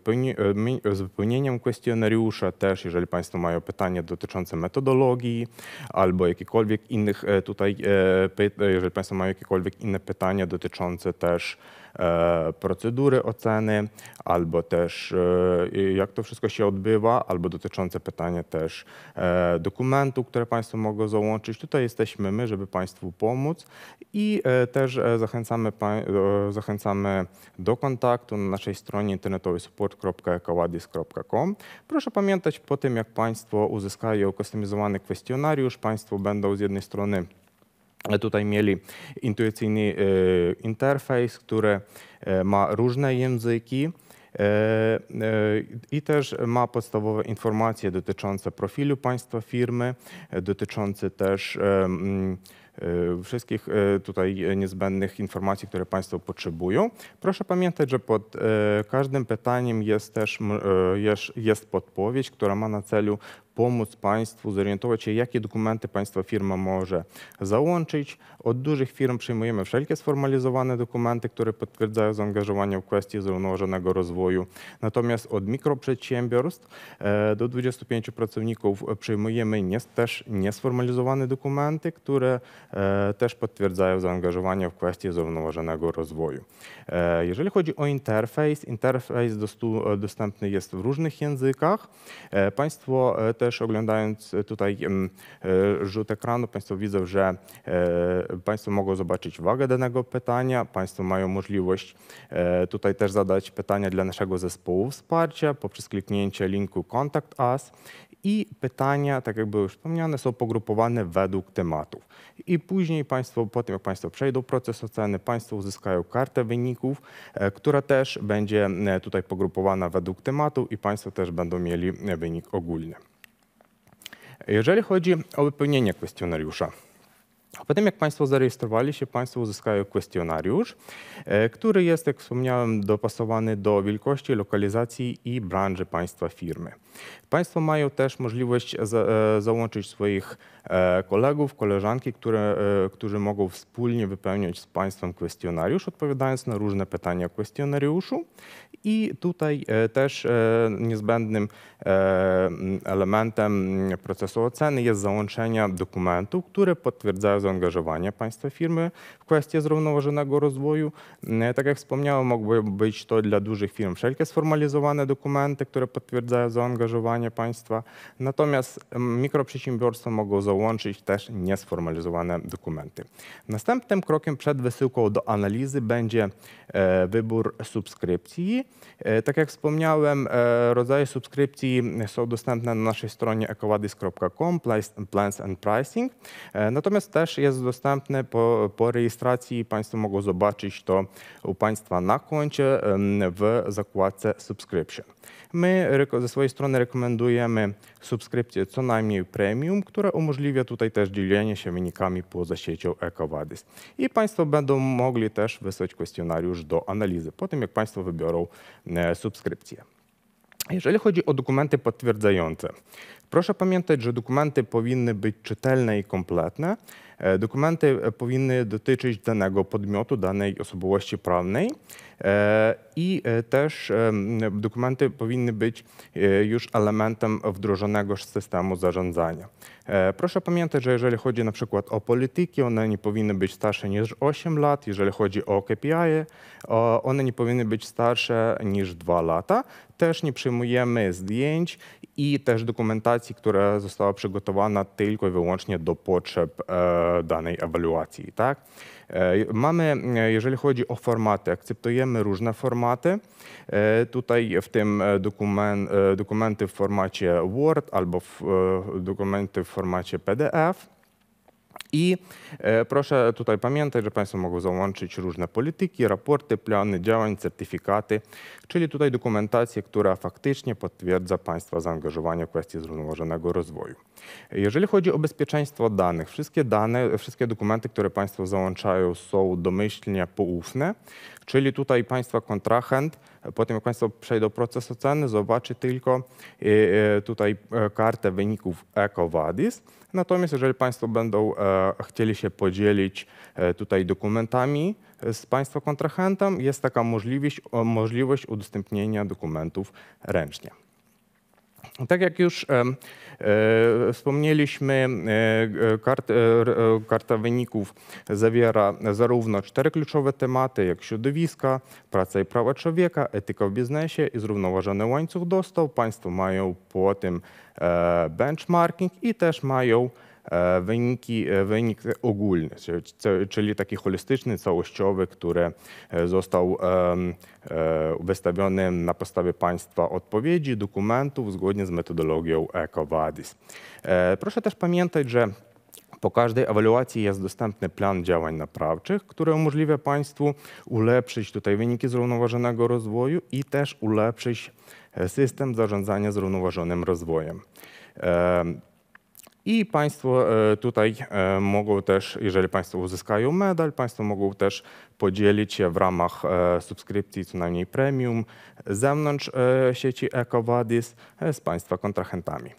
wypełnieniem kwestionariusza też, jeżeli Państwo mają pytania dotyczące metodologii albo jakichkolwiek innych tutaj, jeżeli Państwo mają jakiekolwiek inne pytania dotyczące też e, procedury oceny, albo też e, jak to wszystko się odbywa, albo dotyczące pytania też e, dokumentu, które Państwo mogą załączyć. Tutaj jesteśmy my, żeby Państwu pomóc i też zachęcamy, zachęcamy do kontaktu na naszej stronie internetowej support.ecowadis.com. Proszę pamiętać po tym, jak Państwo uzyskają customizowany kwestionariusz, Państwo będą z jednej strony E, tutaj mieli intuicyjny e, interfejs, który e, ma różne języki i też ma podstawowe informacje dotyczące profilu państwa firmy, dotyczące też wszystkich tutaj niezbędnych informacji, które Państwo potrzebują. Proszę pamiętać, że pod każdym pytaniem jest też jest, jest podpowiedź, która ma na celu pomóc Państwu zorientować się, jakie dokumenty Państwa firma może załączyć. Od dużych firm przyjmujemy wszelkie sformalizowane dokumenty, które potwierdzają zaangażowanie w kwestii zrównoważonego rozwoju. Natomiast od mikroprzedsiębiorstw e, do 25 pracowników przyjmujemy nie, też niesformalizowane dokumenty, które e, też potwierdzają zaangażowanie w kwestii zrównoważonego rozwoju. E, jeżeli chodzi o interfejs, interfejs dostępny jest w różnych językach. Państwo też oglądając e, tutaj e, rzut ekranu, Państwo widzą, że e, Państwo mogą zobaczyć wagę danego pytania, Państwo mają możliwość tutaj też zadać pytania dla naszego zespołu wsparcia poprzez kliknięcie linku Contact Us i pytania, tak jak już wspomniane, są pogrupowane według tematów. I później Państwo, po tym jak Państwo przejdą proces oceny, Państwo uzyskają kartę wyników, która też będzie tutaj pogrupowana według tematu i Państwo też będą mieli wynik ogólny. Jeżeli chodzi o wypełnienie kwestionariusza, Potem jak Państwo zarejestrowali się, Państwo uzyskają kwestionariusz, e, który jest, jak wspomniałem, dopasowany do wielkości, lokalizacji i branży Państwa firmy. Państwo mają też możliwość za, e, załączyć swoich e, kolegów, koleżanki, które, e, którzy mogą wspólnie wypełniać z Państwem kwestionariusz, odpowiadając na różne pytania kwestionariuszu. I tutaj też niezbędnym elementem procesu oceny jest załączenie dokumentów, które potwierdzają zaangażowanie państwa firmy w kwestię zrównoważonego rozwoju. Tak jak wspomniałem, mogły być to dla dużych firm wszelkie sformalizowane dokumenty, które potwierdzają zaangażowanie zaangażowanie państwa. Natomiast mikroprzedsiębiorstwa mogą załączyć też niesformalizowane dokumenty. Następnym krokiem przed wysyłką do analizy będzie e, wybór subskrypcji. E, tak jak wspomniałem, e, rodzaje subskrypcji są dostępne na naszej stronie ecowadis.com, Plans and Pricing. Natomiast też jest dostępne po, po rejestracji. Państwo mogą zobaczyć to u Państwa na koncie w zakładce Subscription. My ze swojej strony rekomendujemy subskrypcję co najmniej premium, która umożliwia tutaj też dzielenie się wynikami poza siecią EcoWadis. I Państwo będą mogli też wysłać kwestionariusz do analizy, po tym jak Państwo wybiorą e, subskrypcję. Jeżeli chodzi o dokumenty potwierdzające, Proszę pamiętać, że dokumenty powinny być czytelne i kompletne. E, dokumenty e, powinny dotyczyć danego podmiotu, danej osobowości prawnej e, i też dokumenty powinny być już elementem wdrożonego systemu zarządzania. Proszę pamiętać, że jeżeli chodzi na przykład o polityki, one nie powinny być starsze niż 8 lat. Jeżeli chodzi o KPI, one nie powinny być starsze niż 2 lata. Też nie przyjmujemy zdjęć i też dokumentacji, która została przygotowana tylko i wyłącznie do potrzeb e, danej ewaluacji. Tak? E, mamy, e, jeżeli chodzi o formaty, akceptujemy różne formaty. Tutaj w tym dokumen, dokumenty w formacie Word albo w, dokumenty w formacie PDF. I e, proszę tutaj pamiętać, że Państwo mogą załączyć różne polityki, raporty, plany działań, certyfikaty, czyli tutaj dokumentację, która faktycznie potwierdza Państwa zaangażowanie w kwestie zrównoważonego rozwoju. Jeżeli chodzi o bezpieczeństwo danych, wszystkie dane, wszystkie dokumenty, które Państwo załączają są domyślnie poufne, Czyli tutaj państwa kontrahent, potem jak państwo przejdą proces oceny, zobaczy tylko e, e, tutaj e, kartę wyników EcoVadis. Natomiast jeżeli państwo będą chcieli się podzielić tutaj dokumentami z państwa kontrahentem, jest taka możliwość, możliwość udostępnienia dokumentów ręcznie. Tak jak już e, wspomnieliśmy, e, e, karta wyników zawiera zarówno cztery kluczowe tematy jak środowiska, praca i prawa człowieka, etyka w biznesie i zrównoważony łańcuch dostaw. Państwo mają po tym benchmarking i też mają E, wyniki, e, wynik ogólny, czyli taki holistyczny, całościowy, który e, został wystawiony na podstawie Państwa odpowiedzi, dokumentów zgodnie z metodologią EcoVadis. Proszę też pamiętać, że po każdej ewaluacji jest dostępny plan działań naprawczych, który umożliwia Państwu ulepszyć tutaj wyniki zrównoważonego rozwoju i też ulepszyć system zarządzania zrównoważonym rozwojem. I Państwo e, tutaj e, mogą też, jeżeli Państwo uzyskają medal, Państwo mogą też podzielić się w ramach e, subskrypcji co najmniej premium zewnątrz sieci EcoVadis z Państwa kontrahentami.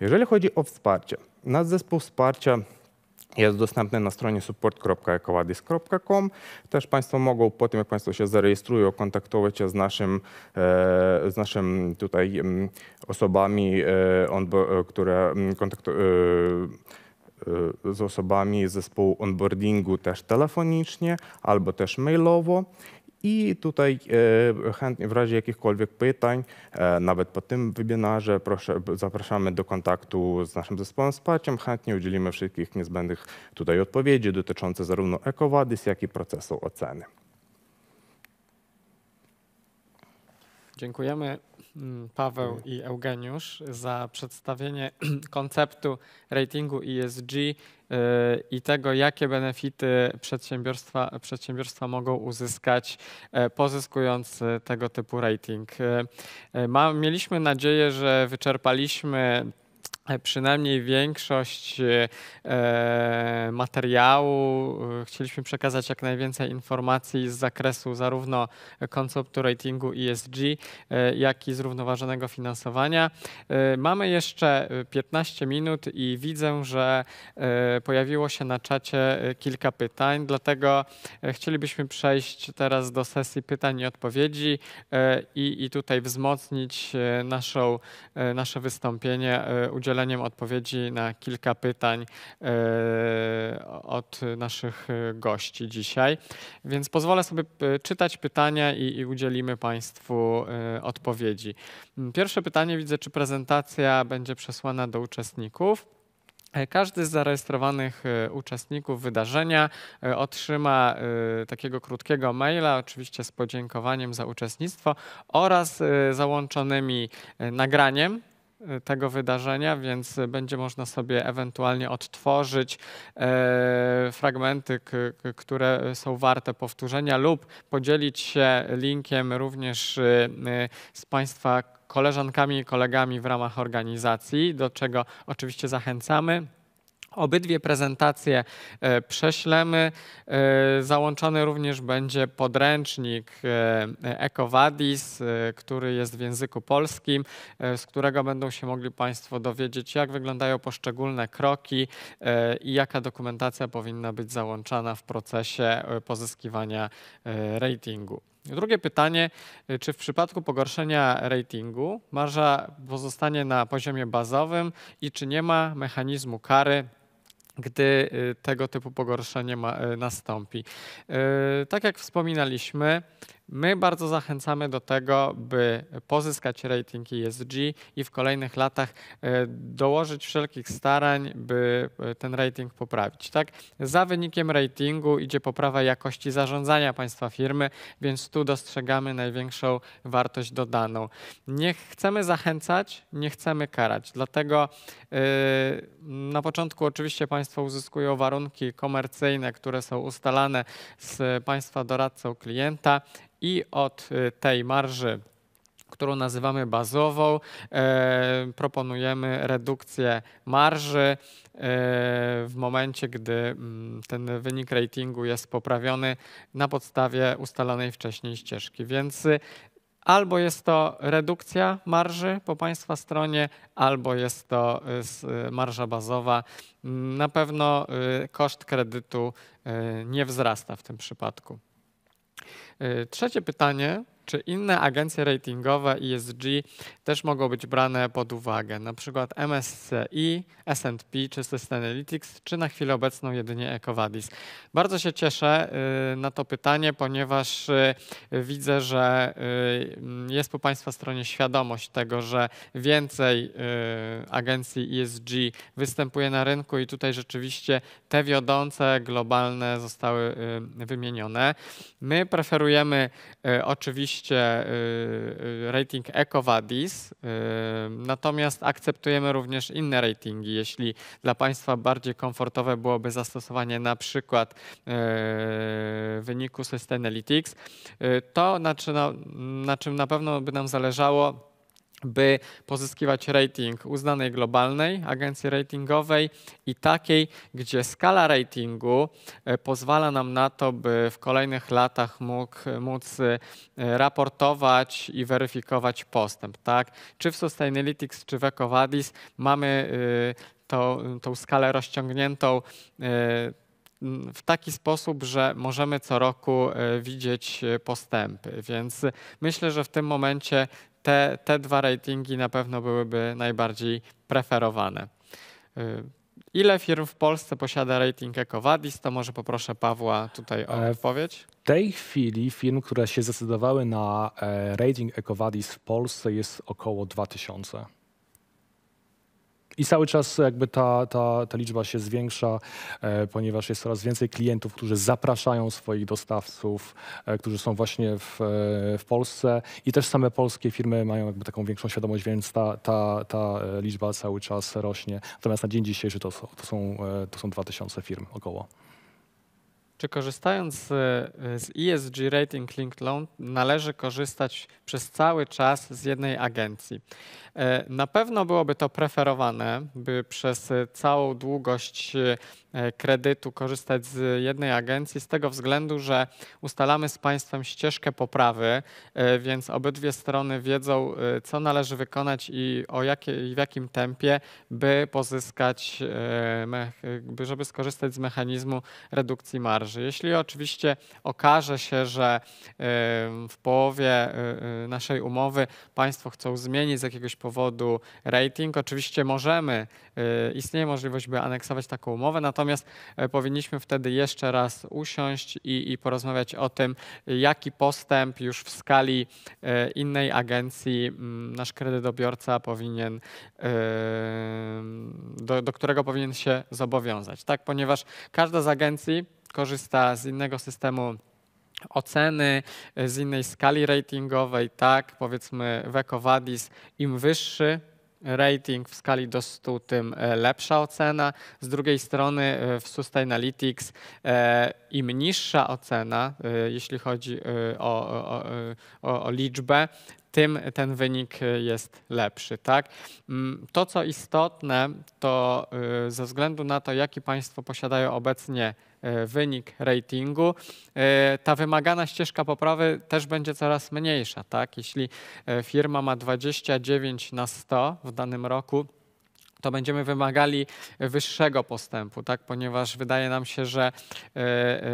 Jeżeli chodzi o wsparcie, nasz zespół wsparcia jest dostępny na stronie support.ekoladis.com, Też Państwo mogą po tym, jak Państwo się zarejestrują, kontaktować się z naszym, e, z naszym tutaj mm, osobami, e, e, które mm, kontaktują z osobami zespołu onboardingu też telefonicznie albo też mailowo. I tutaj e, chętnie w razie jakichkolwiek pytań, e, nawet po tym webinarze, proszę, zapraszamy do kontaktu z naszym zespołem wsparciem. Chętnie udzielimy wszystkich niezbędnych tutaj odpowiedzi dotyczących zarówno EcoWadis, jak i procesu oceny. Dziękujemy mm, Paweł i Eugeniusz za przedstawienie konceptu ratingu ESG Y, i tego, jakie benefity przedsiębiorstwa, przedsiębiorstwa mogą uzyskać, e, pozyskując e, tego typu rating. E, mieliśmy nadzieję, że wyczerpaliśmy E, przynajmniej większość e, e, materiału. Chcieliśmy przekazać jak najwięcej informacji z zakresu zarówno konceptu ratingu ESG, jak i zrównoważonego finansowania. Mamy jeszcze 15 minut i widzę, że pojawiło się na czacie kilka pytań, dlatego chcielibyśmy przejść teraz do sesji pytań i odpowiedzi i, i tutaj wzmocnić naszą, nasze wystąpienie udzielone udzieleniem odpowiedzi na kilka pytań e, od naszych e, gości dzisiaj. Więc pozwolę sobie e, czytać pytania i, i udzielimy Państwu odpowiedzi. Mm, pierwsze pytanie widzę, czy prezentacja będzie przesłana do uczestników. Każdy z zarejestrowanych uczestników wydarzenia otrzyma takiego krótkiego maila, oczywiście z podziękowaniem za uczestnictwo oraz załączonymi nagraniem E, tego wydarzenia, więc będzie można sobie ewentualnie odtworzyć e, fragmenty, które są warte powtórzenia lub podzielić się linkiem również e, z Państwa koleżankami i kolegami w ramach organizacji, do czego oczywiście zachęcamy. Obydwie prezentacje e, prześlemy. E, załączony również będzie podręcznik e, EcoVadis, który jest w języku polskim, z którego będą się mogli Państwo dowiedzieć, jak wyglądają poszczególne kroki i jaka dokumentacja powinna być załączana w procesie pozyskiwania ratingu. Drugie pytanie, czy w przypadku pogorszenia ratingu marża pozostanie na poziomie bazowym i czy nie ma mechanizmu kary gdy y, tego typu pogorszenie ma, y, nastąpi. Y, tak jak wspominaliśmy, My bardzo zachęcamy do tego, by pozyskać rating ESG i w kolejnych latach e, dołożyć wszelkich starań, by e, ten rating poprawić. Tak? Za wynikiem ratingu idzie poprawa jakości zarządzania państwa firmy, więc tu dostrzegamy największą wartość dodaną. Nie chcemy zachęcać, nie chcemy karać. Dlatego e, na początku oczywiście państwo uzyskują warunki komercyjne, które są ustalane z państwa doradcą klienta i od y, tej marży którą nazywamy bazową. E, proponujemy redukcję marży e, w momencie, gdy mm, ten wynik ratingu jest poprawiony na podstawie ustalonej wcześniej ścieżki. Więc y, albo jest to redukcja marży po Państwa stronie, albo jest to y, marża bazowa. Mm, na pewno koszt kredytu nie wzrasta w tym przypadku. Yy, trzecie pytanie czy inne agencje ratingowe ESG też mogą być brane pod uwagę, na przykład MSCI, S&P czy Sustainalytics, czy na chwilę obecną jedynie EcoVadis? Bardzo się cieszę y, na to pytanie, ponieważ y, widzę, że y, jest po Państwa stronie świadomość tego, że więcej agencji ESG występuje na rynku i tutaj rzeczywiście te wiodące globalne zostały wymienione. My preferujemy oczywiście oczywiście y, y, rating EcoVadis, y, natomiast akceptujemy również inne ratingi. Jeśli dla Państwa bardziej komfortowe byłoby zastosowanie na przykład wyniku Sustainalytics, to na czym na pewno by nam zależało, by pozyskiwać rating uznanej globalnej agencji ratingowej i takiej, gdzie skala ratingu e, pozwala nam na to, by w kolejnych latach mógł, e, móc e, raportować i weryfikować postęp. Tak? Czy w Sustainalytics, czy w EcoVadis mamy to, tą skalę rozciągniętą w taki sposób, że możemy co roku widzieć postępy. Więc myślę, że w tym momencie te, te dwa ratingi na pewno byłyby najbardziej preferowane. Y, ile firm w Polsce posiada rating EcoVadis? To może poproszę Pawła tutaj o e, odpowiedź. W tej chwili firm, które się zdecydowały na e, rating EcoVadis w Polsce jest około 2000. I cały czas jakby ta, ta, ta liczba się zwiększa, e, ponieważ jest coraz więcej klientów, którzy zapraszają swoich dostawców, e, którzy są właśnie w, e, w Polsce i też same polskie firmy mają jakby taką większą świadomość, więc ta, ta, ta liczba cały czas rośnie. Natomiast na dzień dzisiejszy to, to, są, to są 2000 firm około. Czy korzystając z y, ESG Rating Linked Loan należy korzystać przez cały czas z jednej agencji? E, na pewno byłoby to preferowane, by przez całą długość y, e, kredytu korzystać z jednej agencji, z tego względu, że ustalamy z Państwem ścieżkę poprawy, e, więc obydwie strony wiedzą, y, co należy wykonać i o jakie, w jakim tempie, by pozyskać, by żeby skorzystać z mechanizmu redukcji marży należy. Jeśli oczywiście okaże się, że e, w połowie e, e, naszej umowy państwo chcą zmienić z jakiegoś powodu rating, oczywiście możemy, istnieje możliwość, by aneksować taką umowę, natomiast powinniśmy wtedy jeszcze raz usiąść i, i porozmawiać o tym, jaki postęp już w skali innej agencji nasz kredytobiorca powinien, do, do którego powinien się zobowiązać, tak? ponieważ każda z agencji korzysta z innego systemu oceny, z innej skali ratingowej, tak, powiedzmy w EcoVadis im wyższy rating w skali do 100, tym e, lepsza ocena. Z drugiej strony e, w Sustainalytics e, im niższa ocena, jeśli chodzi o, o, o, o liczbę, tym ten wynik y, jest lepszy. Tak? Mm, to, co istotne, to y, ze względu na to, jaki Państwo posiadają obecnie y, wynik ratingu, ta wymagana ścieżka poprawy też będzie coraz mniejsza. Tak? Jeśli firma ma 29 na 100 w danym roku, to będziemy wymagali wyższego postępu, tak? ponieważ wydaje nam się, że e, e,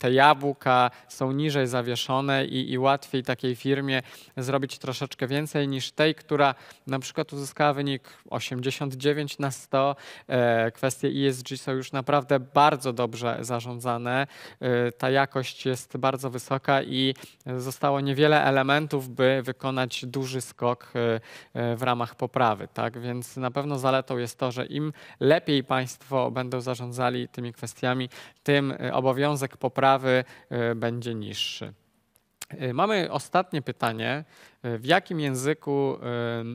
te jabłka są niżej zawieszone i, i łatwiej takiej firmie zrobić troszeczkę więcej niż tej, która na przykład uzyskała wynik 89 na 100. E, kwestie ESG są już naprawdę bardzo dobrze zarządzane. Ta jakość jest bardzo wysoka i zostało niewiele elementów, by wykonać duży skok w ramach poprawy. Tak? Więc na pewno pewno zaletą jest to, że im lepiej państwo będą zarządzali tymi kwestiami, tym y, obowiązek poprawy y, będzie niższy. Y, mamy ostatnie pytanie. W jakim języku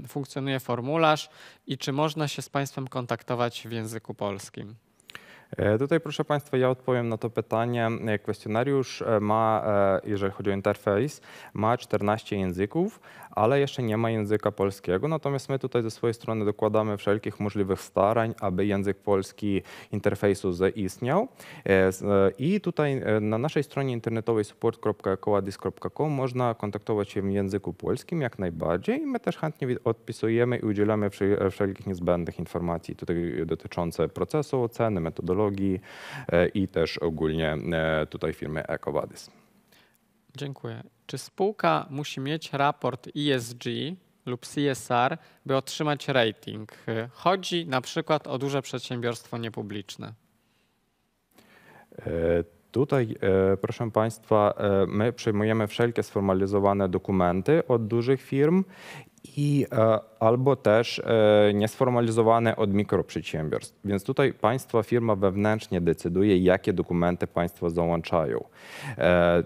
funkcjonuje formularz i czy można się z Państwem kontaktować w języku polskim? E, tutaj, proszę Państwa, ja odpowiem na to pytanie. E, kwestionariusz e, ma, jeżeli chodzi o interfejs, ma 14 języków, ale jeszcze nie ma języka polskiego. Natomiast my tutaj ze swojej strony dokładamy wszelkich możliwych starań, aby język polski interfejsu zaistniał. I tutaj na naszej stronie internetowej support.coadis.com można kontaktować się w języku polskim jak najbardziej. My też chętnie odpisujemy i udzielamy wszelkich niezbędnych informacji tutaj dotyczących procesu oceny, metodologii E, i też ogólnie e, tutaj firmy Ecovadis. Dziękuję. Czy spółka musi mieć raport ESG lub CSR, by otrzymać rating? E, chodzi na przykład o duże przedsiębiorstwo niepubliczne. Tutaj, proszę Państwa, my przyjmujemy wszelkie sformalizowane dokumenty od dużych firm i e, albo też e, niesformalizowane od mikroprzedsiębiorstw. Więc tutaj państwo, firma wewnętrznie decyduje, jakie dokumenty państwo załączają. E,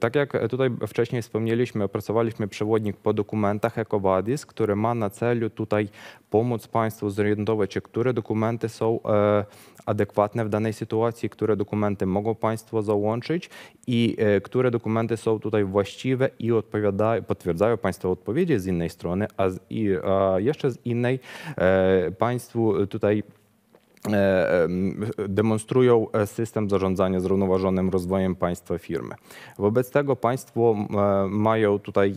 tak jak tutaj wcześniej wspomnieliśmy, opracowaliśmy przewodnik po dokumentach EcoVadis, który ma na celu tutaj pomóc państwu zorientować się, które dokumenty są adekwatne w danej sytuacji, które dokumenty mogą Państwo załączyć i e, które dokumenty są tutaj właściwe i odpowiadają, potwierdzają Państwo odpowiedzi z innej strony, a, z, a jeszcze z innej e, Państwu tutaj E, demonstrują e, system zarządzania zrównoważonym rozwojem państwa firmy. Wobec tego państwo e, mają tutaj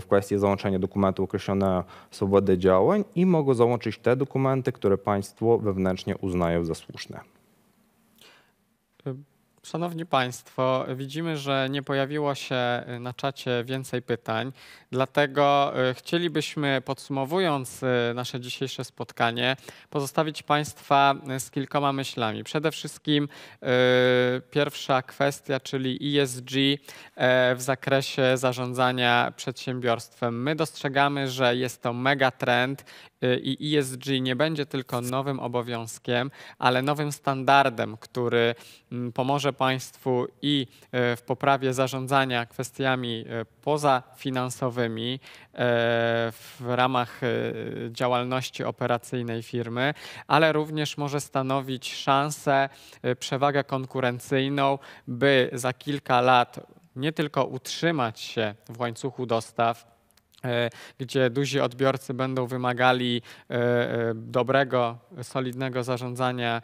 w kwestii załączenia dokumentu określone swobody działań i mogą załączyć te dokumenty, które państwo wewnętrznie uznają za słuszne. Szanowni Państwo, widzimy, że nie pojawiło się na czacie więcej pytań, dlatego e, chcielibyśmy, podsumowując e, nasze dzisiejsze spotkanie, pozostawić Państwa e, z kilkoma myślami. Przede wszystkim yy, pierwsza kwestia, czyli ESG w zakresie zarządzania przedsiębiorstwem. My dostrzegamy, że jest to megatrend Y, i ESG nie będzie tylko nowym obowiązkiem, ale nowym standardem, który mm, pomoże państwu i y, w poprawie zarządzania kwestiami y, pozafinansowymi w ramach działalności operacyjnej firmy, ale również może stanowić szansę, przewagę konkurencyjną, by za kilka lat nie tylko utrzymać się w łańcuchu dostaw, E, gdzie duzi odbiorcy będą wymagali e, e, dobrego, solidnego zarządzania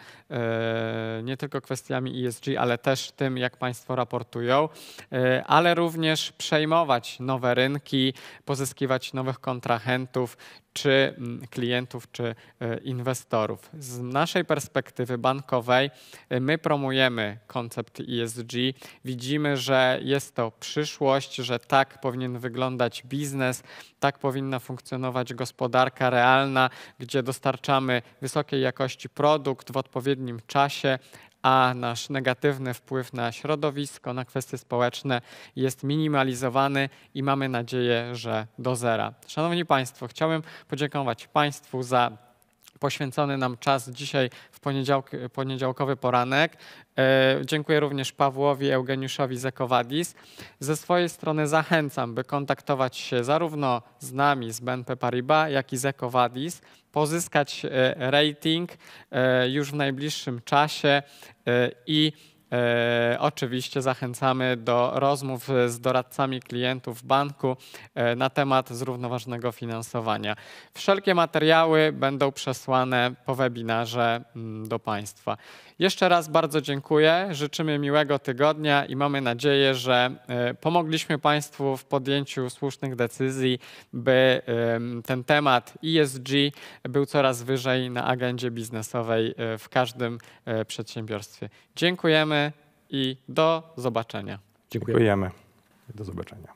nie tylko kwestiami ESG, ale też tym, jak Państwo raportują, ale również przejmować nowe rynki, pozyskiwać nowych kontrahentów, czy mm, klientów, czy e, inwestorów. Z naszej perspektywy bankowej e, my promujemy koncept ESG. Widzimy, że jest to przyszłość, że tak powinien wyglądać biznes, tak powinna funkcjonować gospodarka realna, gdzie dostarczamy wysokiej jakości produkt w odpowiednim czasie, a nasz negatywny wpływ na środowisko, na kwestie społeczne jest minimalizowany i mamy nadzieję, że do zera. Szanowni Państwo, chciałbym podziękować Państwu za poświęcony nam czas dzisiaj w poniedziałk, poniedziałkowy poranek. E, dziękuję również Pawłowi Eugeniuszowi Zekowadis. Ze swojej strony zachęcam, by kontaktować się zarówno z nami, z BNP Paribas, jak i Zekowadis, pozyskać e, rating e, już w najbliższym czasie i E, oczywiście zachęcamy do rozmów z doradcami klientów banku e, na temat zrównoważonego finansowania. Wszelkie materiały będą przesłane po webinarze mm, do Państwa. Jeszcze raz bardzo dziękuję, życzymy miłego tygodnia i mamy nadzieję, że y, pomogliśmy Państwu w podjęciu słusznych decyzji, by y, ten temat ESG był coraz wyżej na agendzie biznesowej y, w każdym przedsiębiorstwie. Dziękujemy i do zobaczenia. Dziękujemy. Dziękujemy. Do zobaczenia.